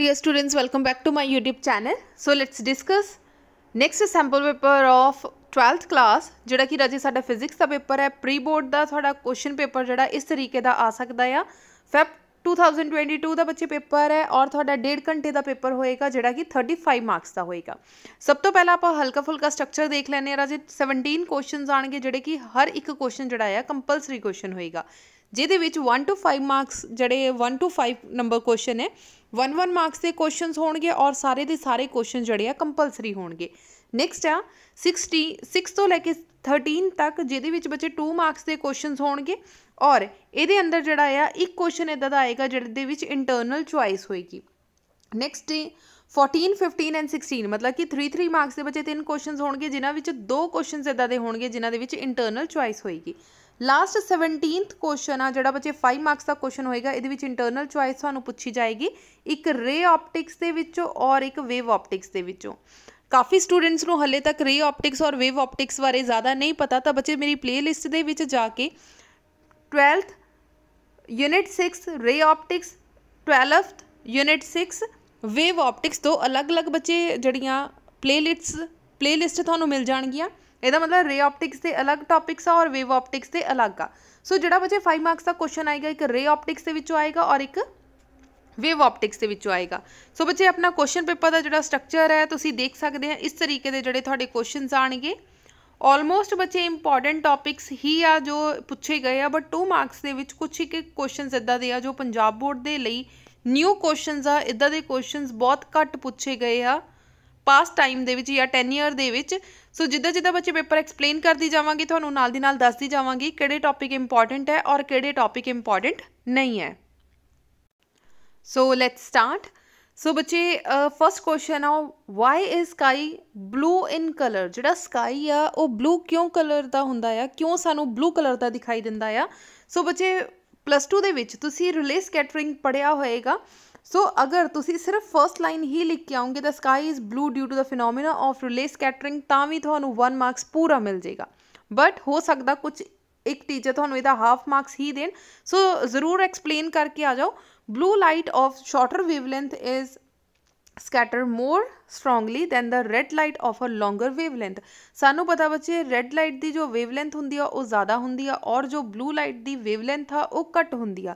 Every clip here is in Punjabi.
dear students welcome back to my youtube channel so let's discuss next sample paper of 12th class ਜਿਹੜਾ ਕਿ ਰਾਜੇ ਸਾਡਾ ਫਿਜ਼ਿਕਸ ਦਾ ਪੇਪਰ ਹੈ ਪ੍ਰੀ ਬੋਰਡ ਦਾ ਤੁਹਾਡਾ ਕੁਐਸਚਨ ਪੇਪਰ ਜਿਹੜਾ ਇਸ ਤਰੀਕੇ ਦਾ ਆ ਸਕਦਾ ਆ ਫੈਬ 2022 ਦਾ ਬੱਚੇ ਪੇਪਰ ਹੈ ਔਰ ਤੁਹਾਡਾ 1.5 ਘੰਟੇ ਦਾ ਪੇਪਰ ਹੋਏਗਾ ਜਿਹੜਾ ਕਿ 35 ਮਾਰਕਸ ਦਾ ਹੋਏਗਾ ਸਭ ਤੋਂ ਪਹਿਲਾਂ ਆਪਾਂ ਹਲਕਾ ਫੁਲਕਾ ਸਟਰਕਚਰ ਦੇਖ ਲੈਨੇ ਆ ਰਾਜੇ 17 ਕੁਐਸਚਨਸ ਆਣਗੇ ਜਿਹੜੇ ਕਿ ਹਰ ਇੱਕ ਕੁਐਸਚਨ ਜਿਹੜਾ ਆ ਕੰਪਲਸਰੀ ਕੁਐਸਚਨ ਹੋਏਗਾ ਜਿਹਦੇ ਵਿੱਚ 1 ਟੂ 5 ਮਾਰਕਸ ਜਿਹੜੇ 1 ਟੂ 5 ਨੰਬਰ ਕੁਐਸਚਨ ਹੈ 1-1 ਮਾਰਕਸ ਦੇ ਕੁਐਸਚਨਸ ਹੋਣਗੇ ਔਰ ਸਾਰੇ ਦੇ ਸਾਰੇ ਕੁਐਸਚਨ ਜਿਹੜੇ ਆ ਕੰਪਲਸਰੀ ਹੋਣਗੇ ਨੈਕਸਟ ਆ 60 6 ਤੋਂ ਲੈ ਕੇ 13 ਤੱਕ ਜਿਹਦੇ ਵਿੱਚ ਬੱਚੇ 2 ਮਾਰਕਸ ਦੇ ਕੁਐਸਚਨਸ ਹੋਣਗੇ ਔਰ ਇਹਦੇ ਅੰਦਰ ਜਿਹੜਾ ਆ ਇੱਕ ਕੁਐਸਚਨ ਇਦਾਂ ਦਾ ਆਏਗਾ ਜਿਹਦੇ ਵਿੱਚ ਇੰਟਰਨਲ ਚੁਆਇਸ ਹੋਏਗੀ ਨੈਕਸਟ 14 15 ਐਂਡ 16 ਮਤਲਬ ਕਿ 3 3 ਮਾਰਕਸ ਦੇ ਬੱਚੇ ਤਿੰਨ ਕੁਐਸਚਨਸ ਹੋਣਗੇ ਜਿਨ੍ਹਾਂ ਵਿੱਚ ਦੋ ਕੁਐਸਚਨਸ ਇਦਾਂ ਦੇ ਹੋਣਗੇ ਜਿਨ੍ਹਾਂ ਦੇ ਵਿੱਚ ਇੰਟਰਨਲ ਚੁਆਇਸ ਹੋਏਗੀ ਲਾਸਟ 17th ਕੁਐਸਚਨ ਆ ਜਿਹੜਾ ਬੱਚੇ 5 ਮਾਰਕਸ ਦਾ ਕੁਐਸਚਨ ਹੋਏਗਾ ਇਹਦੇ ਵਿੱਚ ਇੰਟਰਨਲ ਚੁਆਇਸ ਤੁਹਾਨੂੰ ਪੁੱਛੀ ਜਾਏਗੀ ਇੱਕ ਰੇ ਆਪਟਿਕਸ ਦੇ ਵਿੱਚੋਂ ਔਰ ਇੱਕ ਵੇਵ ਆਪਟਿਕਸ ਦੇ ਵਿੱਚੋਂ ਕਾਫੀ ਸਟੂਡੈਂਟਸ ਨੂੰ ਹੱਲੇ ਤੱਕ ਰੇ ਆਪਟਿਕਸ ਔਰ ਵੇਵ ਆਪਟਿਕਸ ਬਾਰੇ ਜ਼ਿਆਦਾ ਨਹੀਂ ਪਤਾ ਤਾਂ ਬੱਚੇ ਮੇਰੀ ਪਲੇਲਿਸਟ ਦੇ ਵਿੱਚ ਜਾ ਕੇ 12th ਯੂਨਿਟ 6 ਰੇ optics 12th unit 6 wave optics ਤੋਂ ਅਲੱਗ-ਅਲੱਗ ਬੱਚੇ ਜਿਹੜੀਆਂ ਪਲੇਲਿਸਟਸ ਪਲੇਲਿਸਟ ਤੁਹਾਨੂੰ ਮਿਲ ਜਾਣਗੀਆਂ ਇਹਦਾ ਮਤਲਬ ਰੇ ਆਪਟਿਕਸ ਦੇ ਅਲੱਗ ਟਾਪਿਕਸ ਆ ਔਰ ਵੇਵ ਆਪਟਿਕਸ ਦੇ ਅਲੱਗ ਆ ਸੋ ਜਿਹੜਾ ਬੱਚੇ 5 ਮਾਰਕਸ ਦਾ ਕੁਐਸਚਨ ਆਏਗਾ ਇੱਕ ਰੇ ਆਪਟਿਕਸ ਦੇ ਵਿੱਚੋਂ ਆਏਗਾ ਔਰ ਇੱਕ ਵੇਵ ਆਪਟਿਕਸ ਦੇ ਵਿੱਚੋਂ ਆਏਗਾ ਸੋ ਬੱਚੇ ਆਪਣਾ ਕੁਐਸਚਨ ਪੇਪਰ ਦਾ ਜਿਹੜਾ ਸਟਰਕਚਰ ਹੈ ਤੁਸੀਂ ਦੇਖ ਸਕਦੇ ਆ ਇਸ ਤਰੀਕੇ ਦੇ ਜਿਹੜੇ ਤੁਹਾਡੇ ਕੁਐਸਚਨਸ ਆਣਗੇ ਆਲਮੋਸਟ ਬੱਚੇ ਇੰਪੋਰਟੈਂਟ ਟਾਪਿਕਸ ਹੀ ਆ ਜੋ ਪੁੱਛੇ ਗਏ ਆ ਬਟ 2 ਮਾਰਕਸ ਦੇ ਵਿੱਚ ਕੁਝ ਇੱਕ ਕੁਐਸਚਨਸ ਇਦਾਂ ਦੇ ਆ ਜੋ ਪੰਜਾਬ ਬੋਰਡ ਦੇ ਲਈ ਨਿਊ ਕੁਐਸਚਨਸ ਆ ਇਦਾਂ ਦੇ ਕੁਐਸਚਨਸ ਬਹੁਤ ਘੱਟ ਪੁੱਛੇ ਗਏ ਆ ਪਾਸਟ ਟਾਈਮ ਦੇ ਵਿੱਚ ਜਾਂ 10 ਇਅਰ ਦੇ ਵਿੱਚ ਸੋ ਜਿੱਦਾਂ ਜਿੱਦਾਂ ਬੱਚੇ ਪੇਪਰ ਐਕਸਪਲੇਨ ਕਰਦੀ ਜਾਵਾਂਗੀ ਤੁਹਾਨੂੰ ਨਾਲ ਦੀ ਨਾਲ ਦੱਸਦੀ ਜਾਵਾਂਗੀ ਕਿਹੜੇ ਟੌਪਿਕ ਇੰਪੋਰਟੈਂਟ ਹੈ ਔਰ ਕਿਹੜੇ ਟੌਪਿਕ ਇੰਪੋਰਟੈਂਟ ਨਹੀਂ ਹੈ ਸੋ ਲੈਟਸ ਸਟਾਰਟ ਸੋ ਬੱਚੇ ਫਰਸਟ ਕੁਐਸਚਨ ਆ why is sky blue in colour ਜਿਹੜਾ ਸਕਾਈ ਆ ਉਹ ਬਲੂ ਕਿਉਂ ਕਲਰ ਦਾ ਹੁੰਦਾ ਆ ਕਿਉਂ ਸਾਨੂੰ ਬਲੂ ਕਲਰ ਦਾ ਦਿਖਾਈ ਦਿੰਦਾ ਆ ਸੋ ਬੱਚੇ ਪਲੱਸ 2 ਦੇ ਵਿੱਚ ਤੁਸੀਂ ਰਿਲੇ ਸਕੈਟਰਿੰਗ ਪੜਿਆ ਹੋਏਗਾ सो अगर तुम सिर्फ फर्स्ट लाइन ही लिख के आओगे the sky is blue due to the phenomena of Rayleigh scattering भी थानू वन मार्क्स पूरा मिल जाएगा बट हो सकता कुछ एक टीचर थानू तो हाफ मार्क्स ही देन सो so, जरूर एक्सप्लेन करके आ जाओ blue light of shorter wavelength is scatter more strongly than the red light of a longer wavelength so पता बच्चे रेड लाइट की जो वेवलेंथ होंगी ज़्यादा होंगी और जो ब्लू लाइट की वेवलेंथ आट होंगी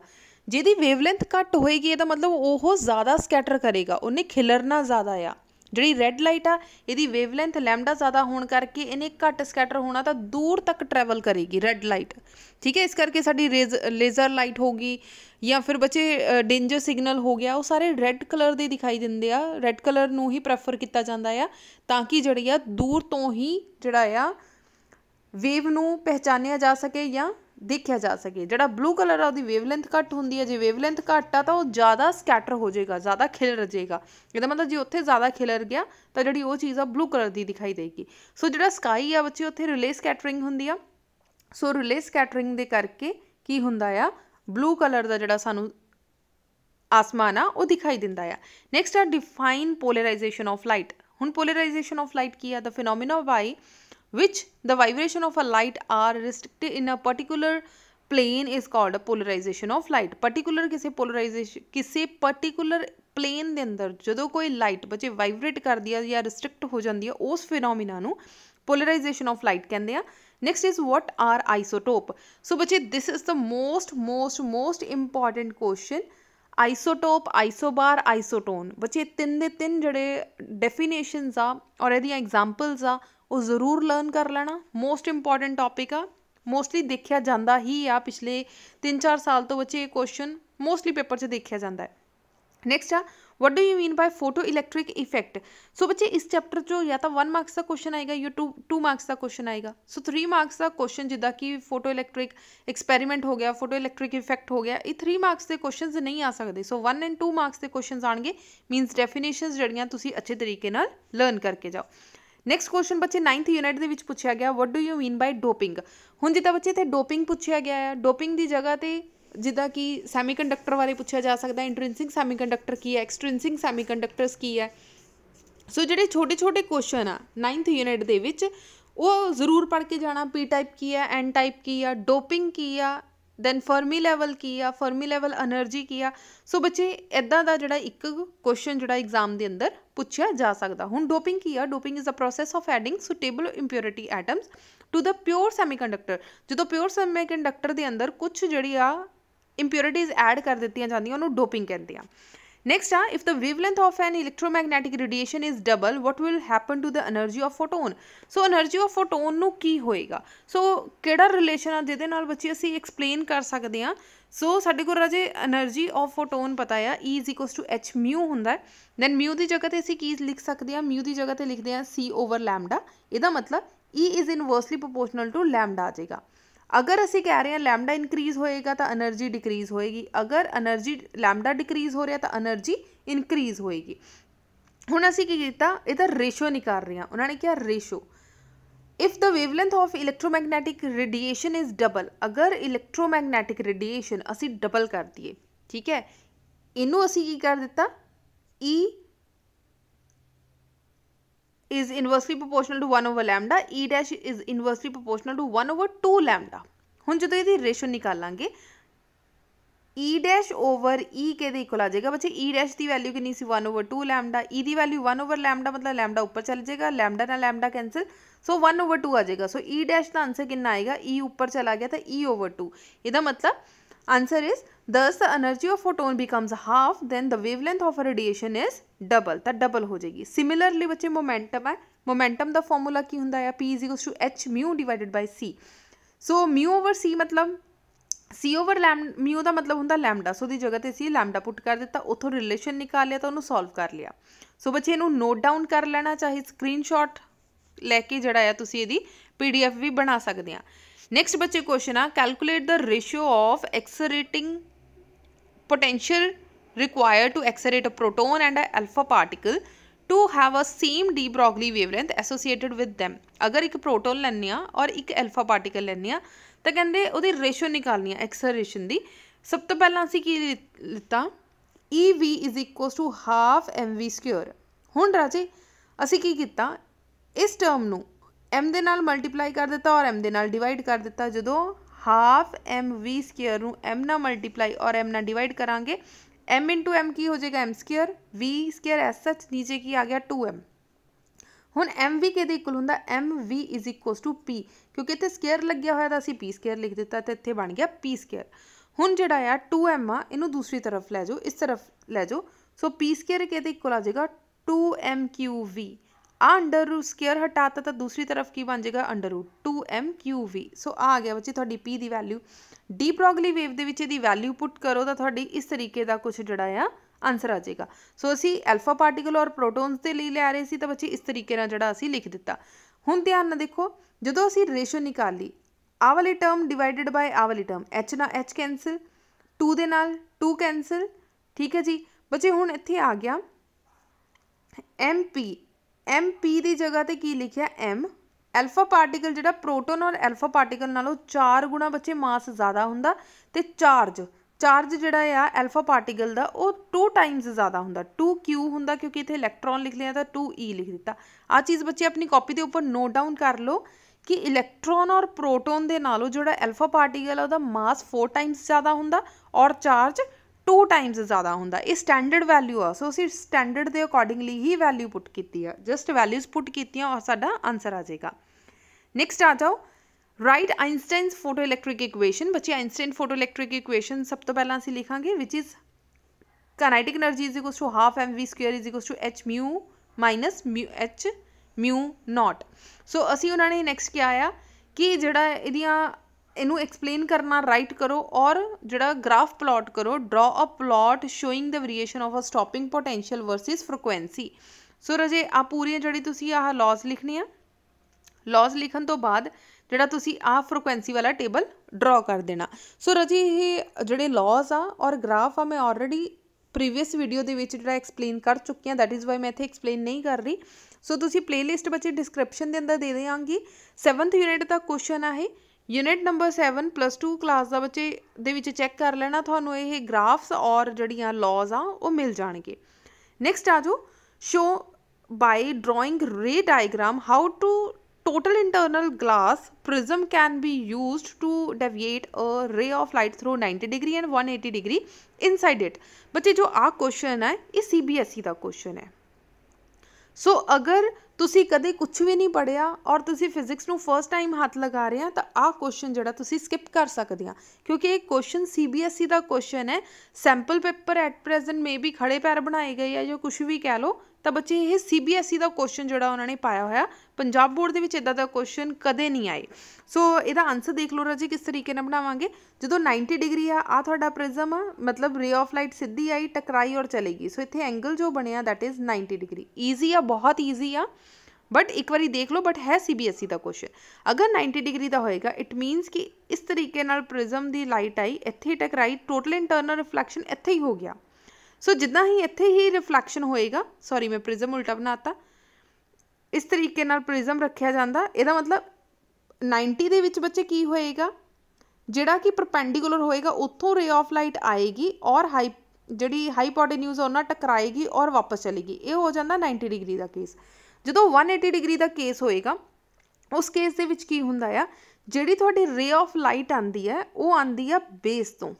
ਜਿਹਦੀ ਵੇਵਲੈਂਥ ਘੱਟ ਹੋਏਗੀ ਇਹਦਾ ਮਤਲਬ ਉਹ ਜ਼ਿਆਦਾ ਸਕੈਟਰ ਕਰੇਗਾ ਉਹਨੇ ਖਿਲਰਨਾ ਜ਼ਿਆਦਾ ਆ ਜਿਹੜੀ ਰੈੱਡ ਲਾਈਟ ਆ ਇਹਦੀ ਵੇਵਲੈਂਥ ਲੈਮਡਾ ਜ਼ਿਆਦਾ ਹੋਣ ਕਰਕੇ ਇਹਨੇ ਘੱਟ ਸਕੈਟਰ ਹੋਣਾ ਤਾਂ ਦੂਰ ਤੱਕ ਟਰੈਵਲ ਕਰੇਗੀ ਰੈੱਡ ਲਾਈਟ ਠੀਕ ਹੈ ਇਸ ਕਰਕੇ ਸਾਡੀ ਲੇਜ਼ਰ ਲਾਈਟ ਹੋਗੀ ਜਾਂ ਫਿਰ ਬੱਚੇ ਡੇਂਜਰ ਸਿਗਨਲ ਹੋ ਗਿਆ ਉਹ ਸਾਰੇ ਰੈੱਡ ਕਲਰ ਦੇ ਦਿਖਾਈ ਦਿੰਦੇ ਆ ਰੈੱਡ ਕਲਰ ਨੂੰ ਹੀ ਪ੍ਰੈਫਰ ਕੀਤਾ ਜਾਂਦਾ ਆ ਤਾਂ ਕਿ ਜਿਹੜੀ ਆ ਦੂਰ ਤੋਂ ਹੀ ਜਿਹੜਾ ਆ ਵੇਵ ਨੂੰ ਪਹਿਚਾਨਿਆ ਜਾ ਸਕੇ ਜਾਂ ਦੇਖਿਆ ਜਾ ਸਕੇ ਜਿਹੜਾ ਬਲੂ ਕਲਰ ਆ ਉਹਦੀ ਵੇਵਲੈਂਥ ਘੱਟ ਹੁੰਦੀ ਹੈ ਜੇ ਵੇਵਲੈਂਥ ਘੱਟ ਆ ਤਾਂ ਉਹ ਜ਼ਿਆਦਾ ਸਕੈਟਰ ਹੋ ਜਾਏਗਾ ਜ਼ਿਆਦਾ ਖਿਲਰ ਜਾਏਗਾ ਇਹਦਾ ਮਤਲਬ ਜੇ ਉੱਥੇ ਜ਼ਿਆਦਾ ਖਿਲਰ ਗਿਆ ਤਾਂ ਜਿਹੜੀ ਉਹ ਚੀਜ਼ ਆ ਬਲੂ ਕਲਰ ਦੀ ਦਿਖਾਈ ਦੇਗੀ ਸੋ ਜਿਹੜਾ ਸਕਾਈ ਆ ਬੱਚੇ ਉੱਥੇ ਰਿਲੇ ਸਕੈਟਰਿੰਗ ਹੁੰਦੀ ਆ ਸੋ ਰਿਲੇ ਸਕੈਟਰਿੰਗ ਦੇ ਕਰਕੇ ਕੀ ਹੁੰਦਾ ਆ ਬਲੂ ਕਲਰ ਦਾ ਜਿਹੜਾ ਸਾਨੂੰ ਆਸਮਾਨ ਆ ਉਹ ਦਿਖਾਈ ਦਿੰਦਾ ਆ ਨੈਕਸਟ ਆ ਡਿਫਾਈਨ ਪੋਲਰਾਈਜੇਸ਼ਨ ਆਫ ਲਾਈਟ ਹੁਣ ਪੋਲਰਾਈਜੇਸ਼ਨ ਆਫ ਲਾਈਟ ਕੀ ਆ ਦਾ phenomena by which the vibration of a light are restricted in a particular plane is called polarization of light particular किसे polarization किसे particular plane ਦੇ ਅੰਦਰ ਜਦੋਂ ਕੋਈ light ਬੱਚੇ vibrate ਕਰਦੀ ਆ ਜਾਂ restrict ਹੋ ਜਾਂਦੀ ਆ ਉਸ phenomena ਨੂੰ polarization of light ਕਹਿੰਦੇ ਆ next is what are isotope so ਬੱਚੇ this is the most most most important question isotope isobar isotone ਬੱਚੇ ਤਿੰਨ ਦੇ ਤਿੰਨ ਜਿਹੜੇ ਡੈਫੀਨੇਸ਼ਨਸ ਆ ਔਰ ਇਹਦੀਆਂ ਐਗਜ਼ਾਮਪਲਸ ਆ ਉਹ ਜ਼ਰੂਰ ਲਰਨ ਕਰ ਲੈਣਾ ਮੋਸਟ ਇੰਪੋਰਟੈਂਟ ਟੌਪਿਕ ਆ ਮੋਸਟਲੀ ਦੇਖਿਆ ਜਾਂਦਾ ਹੀ ਆ ਪਿਛਲੇ 3-4 ਸਾਲ ਤੋਂ ਬੱਚੇ ਇਹ ਕੁਐਸਚਨ ਮੋਸਟਲੀ ਪੇਪਰ 'ਚ ਦੇਖਿਆ ਜਾਂਦਾ ਹੈ ਨੈਕਸਟ ਆ what do you mean by photoelectric effect so ਬੱਚੇ ਇਸ ਚੈਪਟਰ 'ਚੋਂ ਜਾਂ ਤਾਂ 1 ਮਾਰਕਸ ਦਾ ਕੁਐਸਚਨ ਆਏਗਾ ਜਾਂ ਟੂ 2 ਮਾਰਕਸ ਦਾ ਕੁਐਸਚਨ ਆਏਗਾ ਸੋ 3 ਮਾਰਕਸ ਦਾ ਕੁਐਸਚਨ ਜਿੱਦਾਂ ਕਿ ਫੋਟੋ ਇਲੈਕਟ੍ਰਿਕ ਐਕਸਪੈਰੀਮੈਂਟ ਹੋ ਗਿਆ ਫੋਟੋ ਇਲੈਕਟ੍ਰਿਕ ਇਫੈਕਟ ਹੋ ਗਿਆ ਇਹ 3 ਮਾਰਕਸ ਦੇ ਕੁਐਸਚਨਸ ਨਹੀਂ ਆ ਸਕਦੇ ਸੋ 1 ਐਂਡ 2 ਮਾਰਕਸ ਦੇ ਕੁਐਸਚਨਸ ਆਣਗੇ ਮੀਨਸ ਡੈਫੀਨੇਸ਼ਨਸ ਜਿਹੜੀਆਂ ਤੁਸੀਂ ਅੱਛੇ ਤਰੀਕੇ ਨਾਲ ਲਰਨ ਕਰਕੇ ਜਾਓ ਨੈਕਸਟ ਕੁਐਸਚਨ ਬੱਚੇ 9th ਯੂਨਿਟ ਦੇ ਵਿੱਚ ਪੁੱਛਿਆ ਗਿਆ what do you mean by doping ਹੁਣ ਜਿੱਦਾਂ ਬੱਚੇ ਇੱਥੇ ਡੋਪਿੰਗ ਪੁੱਛਿਆ ਗਿਆ ਹੈ ਡੋਪਿੰਗ ਦੀ ਜਗ੍ਹਾ ਤੇ ਜਿੱਦਾਂ ਕਿ ਸੈਮੀਕੰਡਕਟਰ ਬਾਰੇ ਪੁੱਛਿਆ ਜਾ ਸਕਦਾ ਹੈ ਇੰਟ੍ਰਿੰਸਿਕ ਸੈਮੀਕੰਡਕਟਰ ਕੀ ਹੈ ਐਕਸਟ੍ਰਿੰਸਿਕ ਸੈਮੀਕੰਡਕਟਰਸ ਕੀ ਹੈ ਸੋ ਜਿਹੜੇ ਛੋਟੇ ਛੋਟੇ ਕੁਐਸਚਨ ਆ 9th ਯੂਨਿਟ ਦੇ ਵਿੱਚ ਉਹ ਜ਼ਰੂਰ ਪੜ੍ਹ ਕੇ ਜਾਣਾ ਪੀ ਟਾਈਪ ਕੀ ਹੈ ਐਨ ਟਾਈਪ ਕੀ ਹੈ ਡੋਪਿੰਗ ਕੀ ਆ ਦੈਨ ਫਰਮੀ ਲੈਵਲ ਕੀ ਆ ਫਰਮੀ ਲੈਵਲ એનર્ਜੀ ਕੀ ਆ ਸੋ ਬੱਚੇ ਇਦਾਂ ਦਾ ਜਿਹੜਾ ਇੱਕ ਕੁਐਸਚਨ ਜਿਹੜਾ ਐਗਜ਼ਾਮ ਦੇ ਅੰਦਰ ਪੁੱਛਿਆ ਜਾ ਸਕਦਾ ਹੁਣ ਡੋਪਿੰਗ ਕੀ ਆ doping is a process of adding suitable impurity atoms to the pure semiconductor ਜਦੋਂ ਪਿਓਰ ਸੈਮੀਕੰਡਕਟਰ ਦੇ ਅੰਦਰ ਕੁਝ ਜਿਹੜੀ ਆ ਇੰਪਿਉਰਿਟੀਜ਼ ਐਡ ਕਰ ਦਿੱਤੀਆਂ ਜਾਂਦੀਆਂ ਉਹਨੂੰ ਡੋਪਿੰਗ ਕਹਿੰਦੇ ਆ Next, uh, if the wavelength of an electromagnetic radiation is double, what will happen to the energy of photon? So energy of photon ਨੂੰ ਕੀ ਹੋਏਗਾ? So ਕਿਹੜਾ ਰਿਲੇਸ਼ਨ ਆ ਜਿਹਦੇ ਨਾਲ ਬੱਚੇ ਅਸੀਂ ਐਕਸਪਲੇਨ ਕਰ ਸਕਦੇ ਹਾਂ? ਸੋ ਸਾਡੇ ਕੋਲ ਰਾਜੇ એનર્ਜੀ ਆਫ ਫੋਟੋਨ ਪਤਾ ਆ E H mu ਹੁੰਦਾ ਦੈਨ mu ਦੀ ਜਗ੍ਹਾ ਤੇ ਅਸੀਂ ਕੀ ਲਿਖ ਸਕਦੇ ਆ mu ਦੀ ਜਗ੍ਹਾ ਤੇ ਲਿਖਦੇ ਆ C ਓਵਰ ਲੈਮਡਾ ਇਹਦਾ ਮਤਲਬ E is inversely proportional to lambda ਆ ਜਾਏਗਾ अगर असं कह रहे हैं लैमडा इनक्रीज़ होएगा तो एनर्जी डिक्रीज़ होएगी अगर एनर्जी लैमडा डिक्रीज़ हो रहा तो एनर्जी इनक्रीज़ होएगी हूँ असी की किया रेशो निकाल रहे उन्होंने क्या ratio if the wavelength of electromagnetic radiation is double अगर इलैक्ट्रोमैगनैटिक रेडिएशन असी डबल कर दिए ठीक है इनू असी की कर दिता ई e is inversely proportional to 1 over lambda e dash is inversely proportional to 1 over 2 lambda ਹੁਣ ਜਦੋਂ ਇਹਦੀ ਰੇਸ਼ੋ ਨਿਕਾਲਾਂਗੇ e dash over e ਕੇ ਦੇ ਇਕੁਅਲ ਆ ਜਾਏਗਾ ਬੱਚੇ e dash ਦੀ ਵੈਲਿਊ ਕਿੰਨੀ ਸੀ 1 over 2 lambda e ਦੀ ਵੈਲਿਊ 1 over lambda ਮਤਲਬ lambda ਉੱਪਰ ਚਲ ਜਾਏਗਾ lambda ਨਾਲ lambda ਕੈਨਸਲ ਸੋ 1 over 2 ਆ ਜਾਏਗਾ ਸੋ e dash ਦਾ ਆਨਸਰ ਕਿੰਨਾ ਆਏਗਾ e ਉੱਪਰ ਚਲਾ ਗਿਆ ਤਾਂ e over 2 ਇਹਦਾ ਮਤਲਬ ਆਨਸਰ ਇਜ਼ ਦਸ the energy of photon becomes half then the wavelength of radiation is double ਤਾਂ double ਹੋ ਜਾਏਗੀ similarly ਬੱਚੇ momentum ਹੈ momentum ਦਾ ਫਾਰਮੂਲਾ ਕੀ ਹੁੰਦਾ ਹੈ p equals to h mu divided by c so mu over c ਮਤਲਬ c over mu ਦਾ ਮਤਲਬ ਹੁੰਦਾ ਲੈਮਡਾ ਸੋ ਦੀ ਜਗ੍ਹਾ ਤੇ c ਲੈਮਡਾ ਪੁੱਟ ਕਰ ਦਿੱਤਾ ਉਥੋਂ ਰਿਲੇਸ਼ਨ ਨਿਕਾਲ ਲਿਆ ਤਾਂ ਉਹਨੂੰ ਸੋਲਵ ਕਰ ਲਿਆ ਸੋ ਬੱਚੇ ਇਹਨੂੰ ਨੋਟ ਡਾਊਨ ਕਰ ਲੈਣਾ ਚਾਹੇ ਸਕਰੀਨਸ਼ਾਟ ਲੈ ਕੇ ਜਿਹੜਾ ਆ ਤੁਸੀਂ ਇਹਦੀ ਪੀਡੀਐਫ ਵੀ ਬਣਾ ਸਕਦੇ ਆ ਨੈਕਸਟ ਬੱਚੇ ਕੁਐਸਚਨ ਆ calculate the ratio of accelerating potential required to accelerate a proton and a alpha particle to have a same de Broglie wavelength associated with them ਅਗਰ ਇੱਕ ਪ੍ਰੋਟੋਨ ਲੈਣੇ ਆ ਔਰ ਇੱਕ ਅਲਫਾ ਪਾਰਟੀਕਲ ਲੈਣੇ ਆ ਤਾਂ ਕਹਿੰਦੇ ਉਹਦੀ ਰੇਸ਼ੋ ਨਿਕਾਲਣੀ ਆ ਐਕਸਲਰੇਸ਼ਨ ਦੀ ਸਭ ਤੋਂ ਪਹਿਲਾਂ ਅਸੀਂ ਕੀ ਲਿੱਤਾ ev is equals to half mv square ਹੁਣ ਰਾਜੇ ਅਸੀਂ ਕੀ ਕੀਤਾ ਇਸ ਟਰਮ ਨੂੰ m ਦੇ ਨਾਲ ਮਲਟੀਪਲਾਈ ਕਰ ਦਿੱਤਾ ਔਰ m ਦੇ ਨਾਲ ਡਿਵਾਈਡ ਕਰ ਦਿੱਤਾ ਜਦੋਂ हाफ एम वी स्केयर हूँ एम ना मल्टीप्लाई और एम ना डिवाइड करांगे एम इन टू एम की हो जाएगा एम स्केयर वी स्केयर एस सच नीचे की आ गया टू एम हूँ एम वी के इक्वल होंगे M V is equal to P क्योंकि इतने स्केयर लग गया हुआ तो असं पी स्केयर लिख दिता तो इतने बन गया पी स्केयर हूँ जोड़ा आ टू एम आ दूसरी तरफ लै जाओ इस तरफ लै जाओ सो पी स्केयर के इक्वल आ जाएगा टू एम क्यू वी आ अंडर रूट स्केयर हटा ਤਾਂ ਦੂਸਰੀ ਤਰਫ ਕੀ ਬਣ ਜਾਏਗਾ ਅੰਡਰ ਰੂਟ 2mqv ਸੋ ਆ ਗਿਆ ਬੱਚੇ ਤੁਹਾਡੀ p ਦੀ ਵੈਲਿਊ ਡੀ ਪ੍ਰੋਗਲੀ ਵੇਵ ਦੇ ਵਿੱਚ ਇਹਦੀ ਵੈਲਿਊ ਪੁੱਟ ਕਰੋ ਤਾਂ ਤੁਹਾਡੀ ਇਸ ਤਰੀਕੇ ਦਾ ਕੁਝ ਜੜਾ ਆ ਆਨਸਰ ਆ ਜਾਏਗਾ ਸੋ ਅਸੀਂ ਐਲਫਾ ਪਾਰਟੀਕਲ ਔਰ ਪ੍ਰੋਟੋਨਸ ਦੇ ਲਈ ਲੈ ਰਹੇ ਸੀ ਤਾਂ ਬੱਚੇ ਇਸ ਤਰੀਕੇ ਨਾਲ ਜੜਾ ਅਸੀਂ ਲਿਖ ਦਿੱਤਾ ਹੁਣ ਧਿਆਨ ਨਾਲ ਦੇਖੋ ਜਦੋਂ ਅਸੀਂ ਰੇਸ਼ੋ ਨਿਕਾਲੀ ਆ ਵਾਲੀ ਟਰਮ ਡਿਵਾਈਡਡ ਬਾਈ ਆ ਵਾਲੀ ਟਰਮ h ਨਾਲ h ਕੈਨਸਲ 2 ਦੇ ਨਾਲ 2 ਕੈਨਸਲ ਠੀਕ ਹੈ ਜੀ ਬੱਚੇ ਹੁਣ ਇੱਥੇ ਆ ਗਿਆ mp ਐਮ ਪੀ ਦੀ ਜਗ੍ਹਾ ਤੇ ਕੀ ਲਿਖਿਆ ਐਮ ਐਲਫਾ ਪਾਰਟੀਕਲ ਜਿਹੜਾ ਪ੍ਰੋਟੋਨ ਔਰ ਐਲਫਾ ਪਾਰਟੀਕਲ ਨਾਲੋਂ 4 ਗੁਣਾ ਬੱਚੇ ਮਾਸ ਜ਼ਿਆਦਾ ਹੁੰਦਾ ਤੇ ਚਾਰਜ ਚਾਰਜ ਜਿਹੜਾ ਆ ਐਲਫਾ ਪਾਰਟੀਕਲ ਦਾ ਉਹ 2 ਟਾਈਮਸ ਜ਼ਿਆਦਾ ਹੁੰਦਾ 2q ਹੁੰਦਾ ਕਿਉਂਕਿ ਇੱਥੇ ਇਲੈਕਟ੍ਰੋਨ ਲਿਖ ਲਿਆ ਤਾਂ 2e ਲਿਖ ਦਿੱਤਾ ਆ ਚੀਜ਼ ਬੱਚੇ ਆਪਣੀ ਕਾਪੀ ਦੇ ਉੱਪਰ ਨੋਟ ਡਾਊਨ ਕਰ ਲਓ ਕਿ ਇਲੈਕਟ੍ਰੋਨ ਔਰ ਪ੍ਰੋਟੋਨ ਦੇ ਨਾਲੋਂ ਜਿਹੜਾ ਐਲਫਾ ਪਾਰਟੀਕਲ ਆ ਉਹਦਾ ਮਾਸ 4 ਟਾਈਮਸ ਜ਼ਿਆਦਾ ਹੁੰਦਾ ਔਰ ਚਾਰਜ टू टाइम्स ज़्यादा होंगे ये स्टैंडर्ड वैल्यू आ सो असी स्टैंडर्ड के अकॉर्डिंगली ही वैल्यू पुट की है जस्ट वैल्यूज पुट की और साडा आंसर आ जाएगा नैक्सट आ जाओ write Einstein photoelectric equation बच्चे आइनसटाइन फोटो इलैक्ट्रिक इक्ुएशन सब तो पहला असं लिखा which is kinetic energy is equals to half M V square is equals to H mu minus mu H mu naught so असी उन्होंने नैक्सट किया कि जोड़ा यदिया ਇਹਨੂੰ ਐਕਸਪਲੇਨ ਕਰਨਾ ਰਾਈਟ ਕਰੋ ਔਰ ਜਿਹੜਾ ਗ੍ਰਾਫ ਪਲਾਟ ਕਰੋ draw a plot showing the variation of a stopping potential versus frequency so ਰਜੇ ਆ ਪੂਰੀਆਂ ਜਿਹੜੀ ਤੁਸੀਂ ਆਹ ਲਾਜ਼ ਲਿਖਣੀ ਆ ਲਾਜ਼ ਲਿਖਣ ਤੋਂ ਬਾਅਦ ਜਿਹੜਾ ਤੁਸੀਂ ਆਹ ਫ੍ਰੀਕੁਐਂਸੀ ਵਾਲਾ ਟੇਬਲ ਡਰਾ ਕਰ ਦੇਣਾ ਸੋ ਰਜੀ ਇਹ ਜਿਹੜੇ ਲਾਜ਼ ਆ ਔਰ ਗ੍ਰਾਫ ਆ ਮੈਂ ਆਲਰੇਡੀ ਪ੍ਰੀਵੀਅਸ ਵੀਡੀਓ ਦੇ ਵਿੱਚ ਜਿਹੜਾ ਐਕਸਪਲੇਨ ਕਰ ਚੁੱਕੀ ਆ ਦੈਟ ਇਜ਼ ਵਾਈ ਮੈਂ ਇੱਥੇ ਐਕਸਪਲੇਨ ਨਹੀਂ ਕਰ ਰਹੀ ਸੋ ਤੁਸੀਂ ਪਲੇਲਿਸਟ ਬੱਚੇ ਡਿਸਕ੍ਰਿਪਸ਼ਨ ਦੇ ਅੰਦਰ ਦੇ ਦੇਵਾਂਗੀ 7th ਯੂਨਿਟ ਦਾ ਕੁਐਸਚਨ ਆ ਇਹ unit number seven plus two class का बच्चे चैक कर लेना थानू यह ग्राफ्स और जड़िया लॉज आ मिल जाएंगे नैक्सट आ जाओ show by drawing ray diagram how to total internal glass prism can be use to deviate a ray of light through ninety degree and one eighty degree inside it बच्चे जो आ क्वेश्चन है ये सी बी एस ई का क्वेश्चन है सो so, अगर ਤੁਸੀਂ ਕਦੇ ਕੁਝ ਵੀ ਨਹੀਂ ਪੜਿਆ ਔਰ ਤੁਸੀਂ ਫਿਜ਼ਿਕਸ ਨੂੰ ਫਰਸਟ ਟਾਈਮ ਹੱਥ ਲਗਾ ਰਹੇ ਆ ਤਾਂ ਆਹ ਕੁਐਸਚਨ ਜਿਹੜਾ ਤੁਸੀਂ ਸਕਿਪ ਕਰ ਸਕਦੇ ਆ ਕਿਉਂਕਿ ਇਹ ਕੁਐਸਚਨ ਸੀਬੀਐਸਈ e ਦਾ ਕੁਐਸਚਨ ਹੈ sample paper at present maybe ਖੜੇ ਪੈਰ ਬਣਾਏ ਗਏ ਆ ਜਾਂ ਕੁਝ ਵੀ ਕਹਿ ਲਓ ਤਾਂ ਬੱਚੇ ਇਹ ਸੀਬੀਐਸਈ e ਦਾ ਕੁਐਸਚਨ ਜਿਹੜਾ ਉਹਨਾਂ ਨੇ ਪਾਇਆ ਹੋਇਆ ਪੰਜਾਬ ਬੋਰਡ ਦੇ ਵਿੱਚ ਇਦਾਂ ਦਾ ਕੁਐਸਚਨ ਕਦੇ ਨਹੀਂ ਆਏ ਸੋ ਇਹਦਾ ਆਨਸਰ ਦੇਖ ਲਓ ਰਾਜੀ ਕਿਸ ਤਰੀਕੇ ਨਾਲ ਬਣਾਵਾਂਗੇ ਜਦੋਂ 90 ਡਿਗਰੀ ਆ ਆ ਤੁਹਾਡਾ ਪ੍ਰਿਜ਼ਮ ਆ ਮਤਲਬ ਰੇ ਆਫ ਲਾਈਟ ਸਿੱਧੀ ਆਈ ਟਕਰਾਈ ਔਰ ਚਲੇਗੀ ਸੋ ਇੱਥੇ ਐਂਗਲ ਜੋ ਬਣਿਆ ਦੈਟ ਇਜ਼ 90 ਡਿਗਰੀ ਈਜ਼ੀ ਆ ਬਹੁਤ ਈਜ਼ੀ ਆ ਬਟ ਇੱਕ ਵਾਰੀ ਦੇਖ ਲਓ ਬਟ ਹੈ ਸੀਬੀਐਸਈ e ਦਾ ਕੁਐਸਚਨ ਅਗਰ 90 ਡਿਗਰੀ ਦਾ ਹੋਏਗਾ ਇਟ ਮੀਨਸ ਕਿ ਇਸ ਤਰੀਕੇ ਨਾਲ ਪ੍ਰਿਜ਼ਮ ਦੀ ਲਾਈਟ ਆਈ ਇੱਥੇ ਟਕਰਾਈ ਟੋਟਲ ਇੰਟਰਨਲ ਰਿਫਲੈਕਸ਼ਨ ਇੱਥੇ ਹੀ ਹੋ ਗਿਆ ਸੋ ਜਿੱਦਾਂ ਹੀ ਇੱਥੇ ਹੀ ਰਿਫਲੈਕਸ਼ਨ ਹੋਏਗਾ ਸੌਰੀ ਮੈਂ ਪ੍ਰਿਜ਼ਮ ਉਲਟਾ ਬਣਾਤਾ ਇਸ ਤਰੀਕੇ ਨਾਲ ਪ੍ਰਿਜ਼ਮ ਰੱਖਿਆ ਜਾਂਦਾ ਇਹਦਾ ਮਤਲਬ 90 ਦੇ ਵਿੱਚ ਬੱਚੇ ਕੀ ਹੋਏਗਾ ਜਿਹੜਾ ਕਿ ਪਰਪੈਂਡੀਕੂਲਰ ਹੋਏਗਾ ਉੱਥੋਂ ਰੇ ਆਫ ਲਾਈਟ ਆਏਗੀ ਔਰ ਹਾਈ ਜਿਹੜੀ ਹਾਈਪੋਟੇਨਿਊਜ਼ ਉਹਨਾਂ ਟਕਰਾਏਗੀ ਔਰ ਵਾਪਸ ਚਲੇਗੀ ਇਹ ਹੋ ਜਾਂਦਾ 90 ਡਿਗਰੀ ਦਾ ਕੇਸ ਜਦੋਂ 180 ਡਿਗਰੀ ਦਾ ਕੇਸ ਹੋਏਗਾ ਉਸ ਕੇਸ ਦੇ ਵਿੱਚ ਕੀ ਹੁੰਦਾ ਆ ਜਿਹੜੀ ਤੁਹਾਡੀ ਰੇ ਆਫ ਲਾਈਟ ਆਂਦੀ ਹੈ ਉਹ ਆਂਦੀ ਆ ਬੇਸ ਤੋਂ